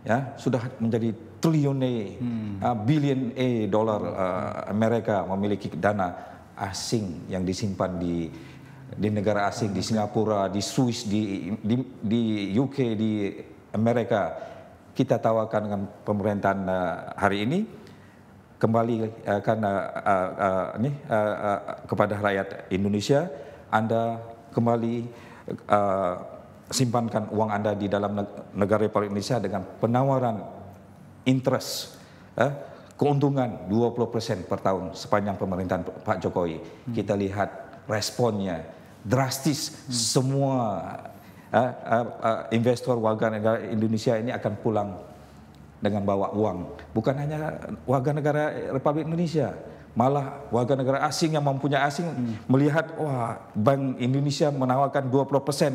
ya sudah menjadi A, hmm. uh, billion a eh, dollar uh, mereka memiliki dana asing yang disimpan di di negara asing di Singapura, di Swiss, di di, di UK, di Amerika. Kita tawarkan dengan pemerintahan uh, hari ini kembali uh, karena uh, uh, ini uh, uh, kepada rakyat Indonesia Anda kembali uh, simpankan uang Anda di dalam negara Republik Indonesia dengan penawaran interest uh, keuntungan 20% per tahun sepanjang pemerintahan Pak Jokowi. Hmm. Kita lihat responnya drastis hmm. semua uh, uh, investor warga negara Indonesia ini akan pulang dengan bawa uang. Bukan hanya warga negara Republik Indonesia, malah warga negara asing yang mempunyai asing hmm. melihat wah Bank Indonesia menawarkan 20 persen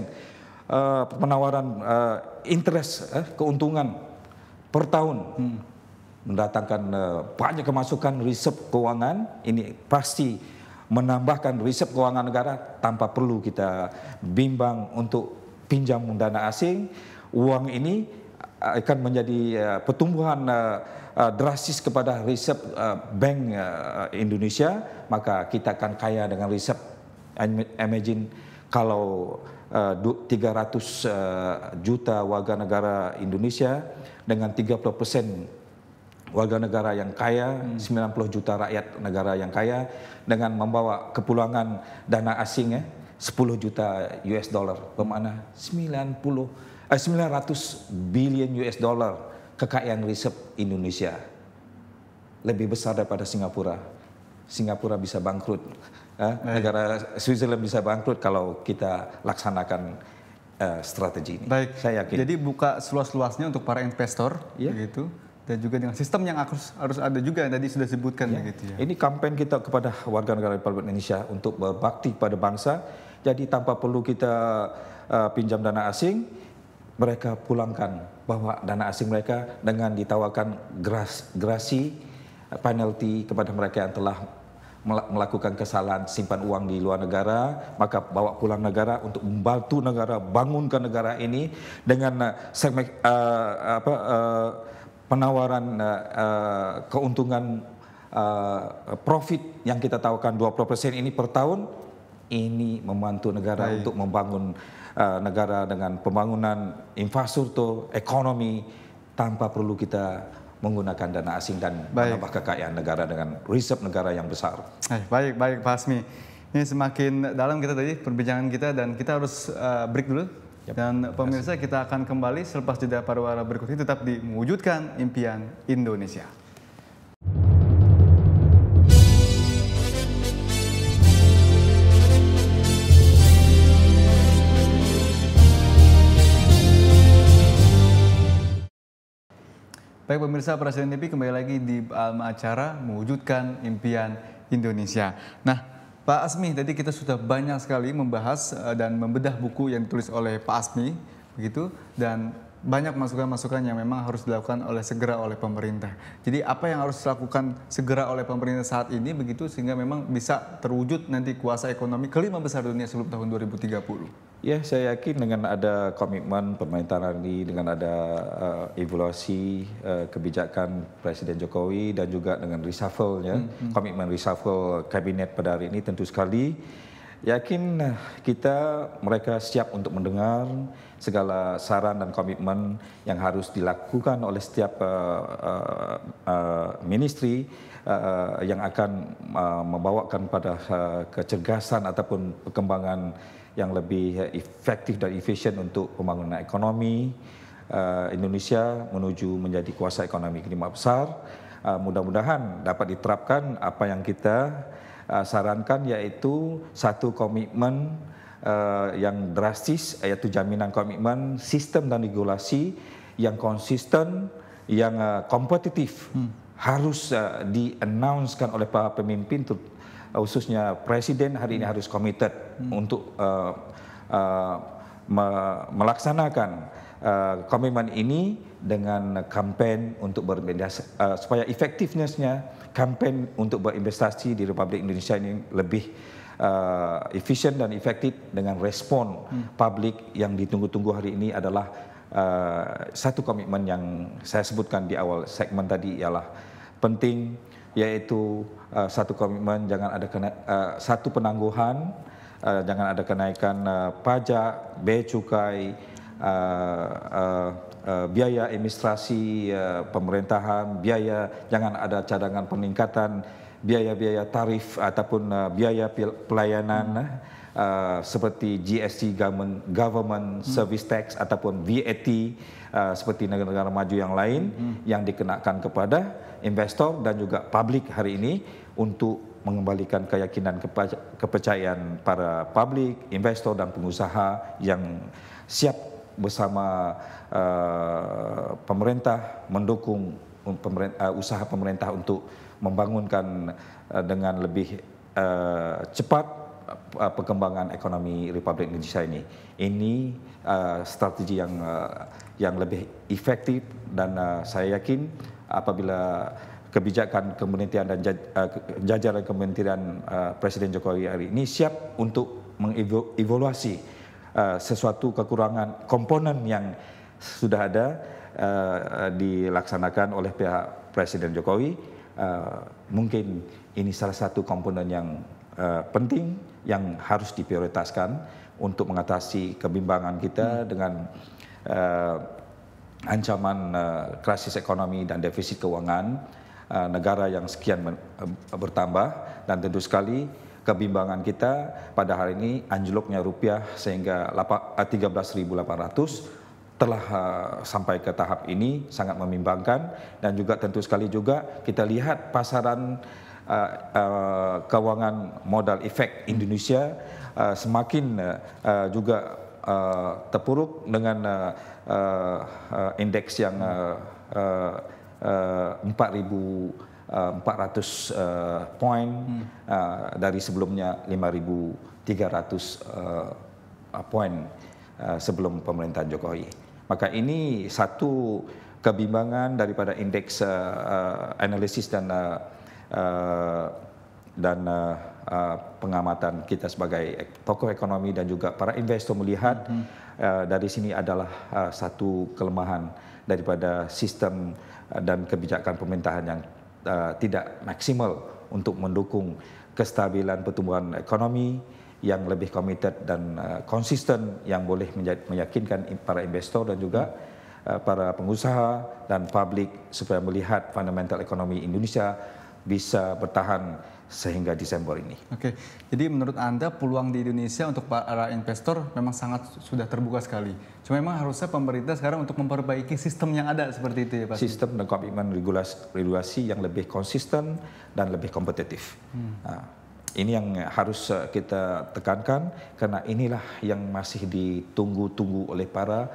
uh, penawaran uh, interest uh, keuntungan per tahun hmm. mendatangkan banyak kemasukan riset keuangan ini pasti menambahkan riset keuangan negara tanpa perlu kita bimbang untuk pinjam dana asing uang ini Eh, akan menjadi uh, pertumbuhan uh, uh, drastis kepada riset uh, Bank uh, Indonesia, maka kita akan kaya dengan riset. Imagine kalau uh, 300 uh, juta warga negara Indonesia dengan 30 persen warga negara yang kaya, 90 hmm. juta rakyat negara yang kaya dengan membawa kepulangan dana asing ya 10 juta US dollar, bermakna 90 900 eh, billion US dollar kekayaan riset Indonesia. Lebih besar daripada Singapura. Singapura bisa bangkrut. Eh, negara Switzerland bisa bangkrut kalau kita laksanakan eh, strategi ini. Baik. Saya yakin. Jadi buka seluas-luasnya untuk para investor, yeah. Iya. gitu. Dan juga dengan sistem yang harus harus ada juga yang tadi sudah sebutkan Ya. gitu ya. Ini kampanye kita kepada warga negara Republik Indonesia untuk berbakti pada bangsa. Jadi tanpa perlu kita uh, pinjam dana asing, mereka pulangkan bahwa dana asing mereka dengan ditawarkan gras, grasi penalti kepada mereka yang telah melakukan kesalahan simpan uang di luar negara maka bawa pulang negara untuk membantu negara bangunkan negara ini dengan uh, apa, uh, penawaran uh, uh, keuntungan uh, profit yang kita tawarkan 20% ini per tahun ini membantu negara Baik. untuk membangun Eh, negara dengan pembangunan infrastruktur, ekonomi tanpa perlu kita menggunakan dana asing dan baik. menambah kekayaan negara dengan riset negara yang besar. Eh, baik, baik Pak Asmi. Ini semakin dalam kita tadi perbincangan kita dan kita harus eh, break dulu. Yep. Dan pemirsa kita akan kembali selepas jeda pariwara berikut ini tetap diwujudkan impian Indonesia. Baik pemirsa Presiden TV kembali lagi di um, acara mewujudkan impian Indonesia. Nah, Pak Asmi, tadi kita sudah banyak sekali membahas uh, dan membedah buku yang ditulis oleh Pak Asmi, begitu, dan banyak masukan-masukan yang memang harus dilakukan oleh segera oleh pemerintah. Jadi apa yang harus dilakukan segera oleh pemerintah saat ini begitu sehingga memang bisa terwujud nanti kuasa ekonomi kelima besar dunia sebelum tahun 2030. Ya, saya yakin dengan ada komitmen pemerintah ini, dengan ada uh, evaluasi uh, kebijakan Presiden Jokowi dan juga dengan reshuffle ya, hmm, hmm. komitmen reshuffle kabinet pada hari ini tentu sekali yakin eh, kita mereka siap untuk mendengar segala saran dan komitmen yang harus dilakukan oleh setiap uh, uh, uh, ministry uh, yang akan uh, membawakan pada uh, kecergasan ataupun perkembangan yang lebih efektif dan efisien untuk pembangunan ekonomi uh, Indonesia menuju menjadi kuasa ekonomi kelima besar. Uh, mudah-mudahan dapat diterapkan apa yang kita uh, sarankan yaitu satu komitmen uh, yang drastis yaitu jaminan komitmen sistem dan regulasi yang konsisten, yang uh, kompetitif hmm. harus uh, di-announcekan oleh para pemimpin khususnya presiden hari ini harus komited hmm. untuk uh, uh, me melaksanakan uh, komitmen ini dengan kampanye untuk berinvestasi uh, supaya efektifnya kampanye untuk berinvestasi di Republik Indonesia ini lebih uh, efisien dan efektif dengan respon hmm. publik yang ditunggu-tunggu hari ini adalah uh, satu komitmen yang saya sebutkan di awal segmen tadi ialah penting yaitu uh, satu komitmen jangan ada kena, uh, satu penangguhan uh, jangan ada kenaikan uh, pajak, bea cukai, uh, uh, uh, biaya administrasi uh, pemerintahan, biaya jangan ada cadangan peningkatan biaya-biaya tarif ataupun uh, biaya pelayanan. Hmm eh. Uh, seperti GST government, government hmm. service tax ataupun VAT uh, seperti negara-negara maju yang lain hmm. hmm. yang dikenakan kepada investor dan juga publik hari ini untuk mengembalikan keyakinan kepercayaan para publik, investor dan pengusaha yang siap bersama uh, pemerintah mendukung um, pemerintah, uh, usaha pemerintah untuk membangunkan uh, dengan lebih uh, cepat uh, perkembangan ekonomi Republik Indonesia ini. Ini uh, strategi yang uh, yang lebih efektif dan uh, saya yakin apabila kebijakan kementerian dan uh, jajaran kementerian uh, Presiden Jokowi hari ini siap untuk mengevaluasi uh, sesuatu kekurangan komponen yang sudah ada dilaksanakan oleh pihak Presiden Jokowi. mungkin ini salah satu komponen yang penting yang harus diprioritaskan untuk mengatasi kebimbangan kita hmm. dengan uh, ancaman uh, krisis ekonomi dan defisit keuangan uh, negara yang sekian men, bertambah dan tentu sekali kebimbangan kita pada hari ini anjloknya rupiah sehingga 13.800 telah uh, sampai ke tahap ini sangat membimbangkan dan juga tentu sekali juga kita lihat pasaran uh, uh modal efek Indonesia uh, semakin uh, juga uh, terpuruk dengan indeks yang 4.400 poin hmm. dari sebelumnya 5.300 poin sebelum pemerintahan Jokowi. Maka ini satu kebimbangan daripada indeks uh, analisis dan uh, Eh, dan eh, eh, pengamatan kita sebagai tokoh ekonomi dan juga para investor melihat hmm. dari sini adalah satu kelemahan daripada sistem dan kebijakan pemerintahan yang tidak maksimal untuk mendukung kestabilan pertumbuhan ekonomi yang lebih komited dan konsisten yang boleh meyakinkan para investor dan juga para pengusaha dan publik supaya melihat fundamental ekonomi Indonesia bisa bertahan sehingga Desember ini. Oke, jadi menurut Anda peluang di Indonesia untuk para investor memang sangat sudah terbuka sekali. Cuma memang harusnya pemerintah sekarang untuk memperbaiki sistem yang ada seperti itu ya Pak? Sistem dan komitmen regulasi, regulasi yang lebih konsisten dan lebih kompetitif. Hmm. Nah, ini yang harus eh, kita tekankan karena inilah yang masih ditunggu-tunggu oleh para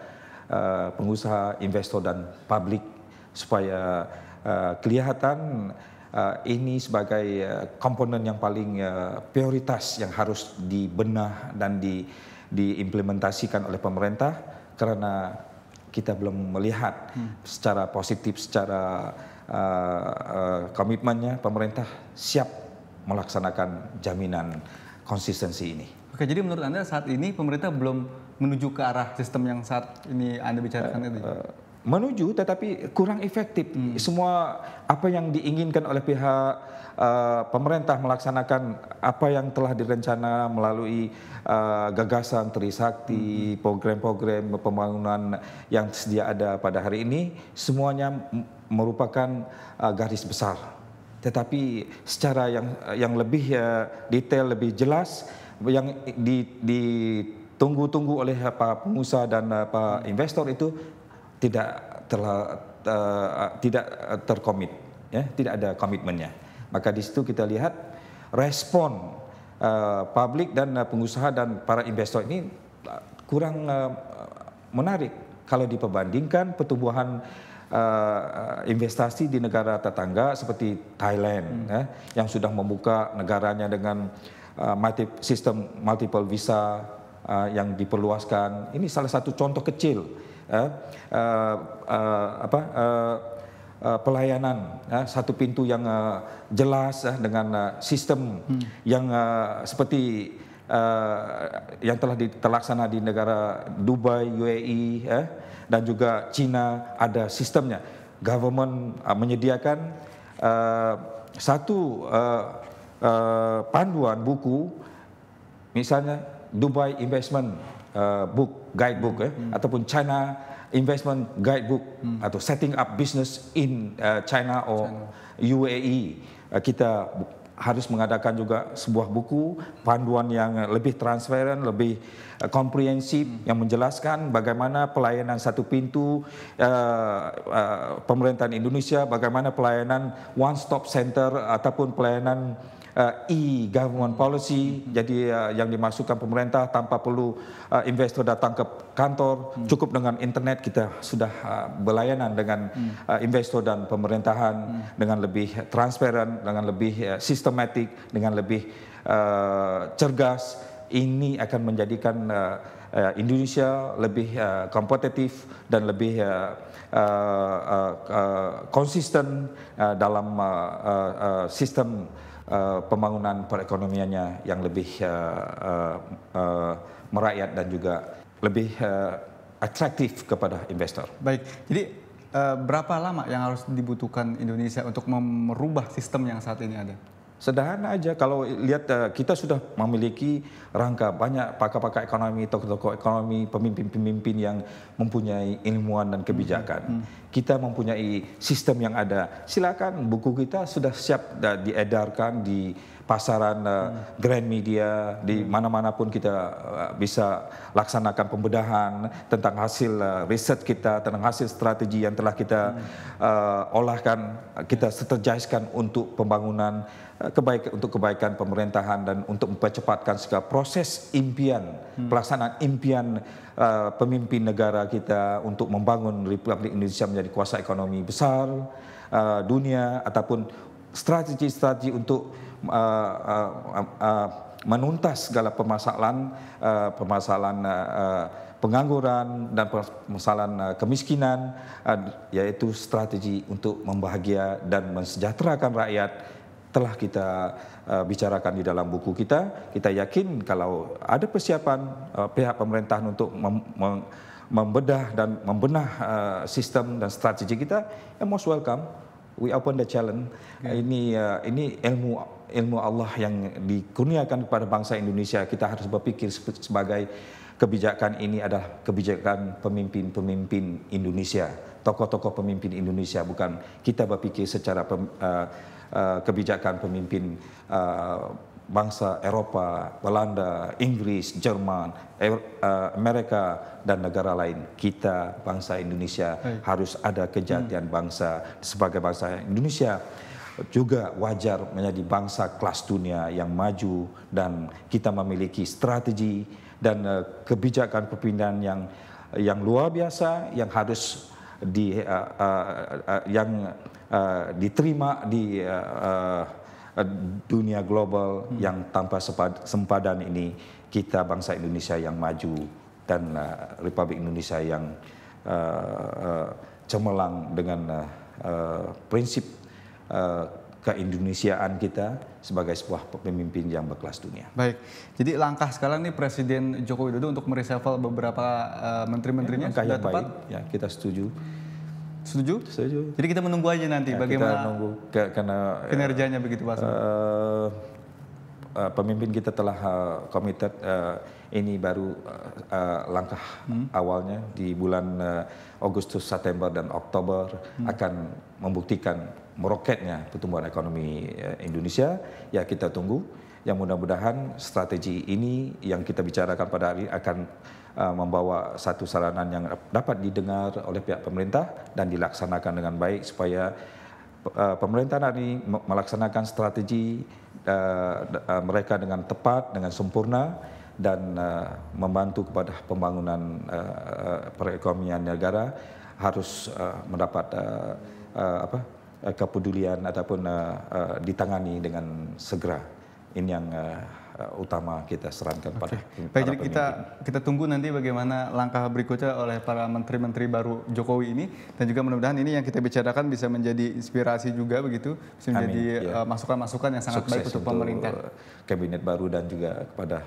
uh, pengusaha, investor dan publik supaya uh, kelihatan uh, ini sebagai uh, komponen yang paling uh, prioritas yang harus dibenah dan di, diimplementasikan oleh pemerintah karena kita belum melihat hmm. secara positif, secara uh, uh, komitmennya pemerintah siap melaksanakan jaminan konsistensi ini. Oke, jadi menurut Anda saat ini pemerintah belum menuju ke arah sistem yang saat ini Anda bicarakan uh, itu? Uh, menuju tetapi kurang efektif. Hmm. Semua apa yang diinginkan oleh pihak uh, pemerintah melaksanakan apa yang telah direncana melalui uh, gagasan Trisakti, hmm. program-program pembangunan yang sedia ada pada hari ini semuanya merupakan uh, garis besar. Tetapi secara yang yang lebih uh, detail, lebih jelas yang di, di tunggu-tunggu oleh para pengusaha dan para hmm. investor itu tidak terla, uh, tidak eh, terkomit, ya, tidak ada komitmennya. Maka di situ kita lihat respon uh, publik dan uh, pengusaha dan para investor ini kurang uh, menarik kalau dibandingkan pertumbuhan uh, investasi di negara tetangga seperti Thailand hmm. ya, yang sudah membuka negaranya dengan uh, multi, sistem multiple visa uh, yang diperluaskan. Ini salah satu contoh kecil uh, uh, apa, uh, uh, pelayanan uh, satu pintu yang uh, jelas uh, dengan uh, sistem hmm. yang uh, seperti uh, yang telah terlaksana di negara Dubai, UAE uh, dan juga Cina ada sistemnya. Government uh, menyediakan uh, satu uh, uh, panduan buku misalnya Dubai Investment uh, Book guidebook eh, hmm. ataupun China investment guidebook hmm. atau setting up business in uh, China or China. UAE uh, eh, kita harus mengadakan juga sebuah buku panduan yang lebih transparan, lebih eh, komprehensif hmm. yang menjelaskan bagaimana pelayanan satu pintu uh, uh, pemerintahan Indonesia, bagaimana pelayanan one stop center ataupun pelayanan uh, e-government policy, hmm. jadi uh, yang dimasukkan pemerintah tanpa perlu uh, investor datang ke kantor, hmm. cukup dengan internet kita sudah uh, berlayanan dengan hmm. uh, investor dan pemerintahan hmm. dengan lebih transparan, dengan lebih uh, sistematik, dengan lebih uh, cergas. Ini akan menjadikan uh, Indonesia lebih uh, kompetitif dan lebih uh, uh, uh, uh, konsisten uh, dalam uh, uh, sistem Eh, pembangunan perekonomiannya yang lebih uh, uh, uh, merakyat dan juga lebih uh, atraktif kepada investor. Baik, jadi uh, berapa lama yang harus dibutuhkan Indonesia untuk merubah sistem yang saat ini ada? Sederhana aja kalau lihat eh, kita sudah memiliki rangka banyak pakar-pakar ekonomi, tokoh-tokoh ekonomi, pemimpin-pemimpin yang mempunyai ilmuwan dan kebijakan. Hmm. hmm, hmm. Kita mempunyai sistem yang ada. Silakan buku kita sudah siap diedarkan di pasaran uh, grand media di mana-mana pun kita uh, bisa laksanakan pembedahan tentang hasil uh, riset kita tentang hasil strategi yang telah kita hmm. uh, olahkan kita strategiskan untuk pembangunan Eh, kebaikan untuk kebaikan pemerintahan dan untuk mempercepatkan segala proses impian hmm. pelaksanaan impian uh, pemimpin negara kita untuk membangun Republik Indonesia menjadi kuasa ekonomi besar uh, dunia ataupun strategi-strategi untuk uh, uh, uh, uh, menuntas segala permasalahan uh, permasalahan uh, uh, pengangguran dan permasalahan kemiskinan yaitu strategi untuk membahagia dan mensejahterakan rakyat telah kita uh, bicarakan di dalam buku kita. Kita yakin kalau ada persiapan uh, pihak pemerintahan untuk mem mem membedah dan membenah uh, sistem dan strategi kita, yeah, most welcome. We open the challenge. Okay. Ini uh, ini ilmu ilmu Allah yang dikurniakan kepada bangsa Indonesia. Kita harus berpikir sebagai kebijakan ini adalah kebijakan pemimpin-pemimpin Indonesia, tokoh-tokoh pemimpin Indonesia, bukan kita berpikir secara pem, uh, Eh, kebijakan pemimpin eh, bangsa Eropa, Belanda, Inggris, Jerman, eh, Amerika dan negara lain. Kita bangsa Indonesia Hai. harus ada kejadian hmm. bangsa sebagai bangsa Indonesia juga wajar menjadi bangsa kelas dunia yang maju dan kita memiliki strategi dan kebijakan perpindahan yang yang luar biasa yang harus di uh, uh, uh, yang uh, diterima di uh, uh, dunia global hmm. yang tanpa sempadan ini kita bangsa Indonesia yang maju dan uh, Republik Indonesia yang uh, uh, cemerlang dengan uh, uh, prinsip uh, keindonesiaan kita sebagai sebuah pemimpin yang berkelas dunia. Baik, jadi langkah sekarang nih Presiden Joko Widodo untuk mereshuffle beberapa uh, menteri-menterinya ya, sudah tepat. Ya, kita setuju. Setuju? Setuju. Jadi kita menunggu aja nanti ya, bagaimana kita nunggu karena kinerjanya ya, begitu Pak. Uh, uh, pemimpin kita telah uh, uh, ini baru uh, langkah hmm. awalnya di bulan uh, Agustus, September dan Oktober hmm. akan membuktikan meroketnya pertumbuhan ekonomi uh, Indonesia. Ya kita tunggu. Yang mudah-mudahan strategi ini yang kita bicarakan pada hari akan uh, membawa satu saranan yang dapat didengar oleh pihak pemerintah dan dilaksanakan dengan baik supaya pemerintah ini melaksanakan strategi uh, uh, mereka dengan tepat, dengan sempurna dan uh, membantu kepada pembangunan uh, perekonomian negara harus uh, mendapat uh, uh, apa kepedulian ataupun uh, uh, ditangani dengan segera. Ini yang uh, utama kita pada. okay. Baik, jadi kita kita tunggu nanti bagaimana langkah berikutnya oleh para menteri-menteri baru Jokowi ini dan juga mudah-mudahan ini yang kita bicarakan bisa menjadi inspirasi juga begitu bisa menjadi ya. masukan-masukan ya. yang sangat Sukses baik untuk, untuk pemerintah kabinet baru dan juga kepada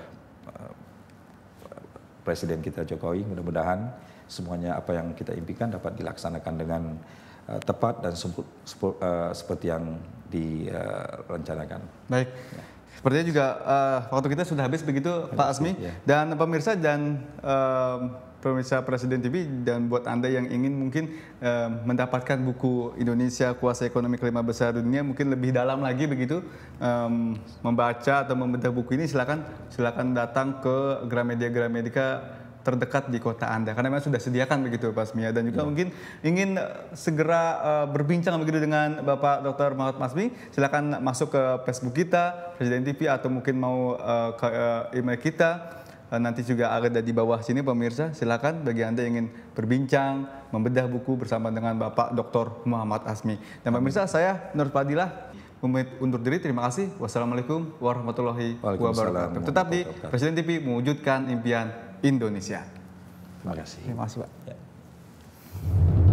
Presiden kita Jokowi. Mudah-mudahan semuanya apa yang kita impikan dapat dilaksanakan dengan uh, tepat dan sempur, sempur, uh, seperti yang direncanakan. Eh, Baik. Ya. Sepertinya juga uh, waktu kita sudah habis begitu iya, Pak Asmi iya. dan pemirsa dan uh, pemirsa Presiden TV dan buat Anda yang ingin mungkin eh, mendapatkan buku Indonesia Kuasa Ekonomi Kelima Besar Dunia mungkin lebih dalam lagi begitu eh, membaca atau membedah buku ini silakan silakan datang ke Gramedia Gramedia terdekat di kota Anda karena memang sudah sediakan begitu Pak Smia dan juga ya. mungkin ingin eh, segera uh, berbincang begitu dengan Bapak Dr. Mahat Masmi silakan masuk ke Facebook kita Presiden TV atau mungkin mau uh, ke uh, email kita Eh, nanti juga ada di bawah sini pemirsa. Silakan bagi Anda yang ingin berbincang, membedah buku bersama dengan Bapak Dr. Muhammad Asmi. Dan pemirsa saya Nur Fadilah pamit undur diri. Terima kasih. Wassalamualaikum warahmatullahi wabarakatuh. Tetap di Presiden TV mewujudkan impian Indonesia. Terima kasih. Terima kasih, Pak. Ya.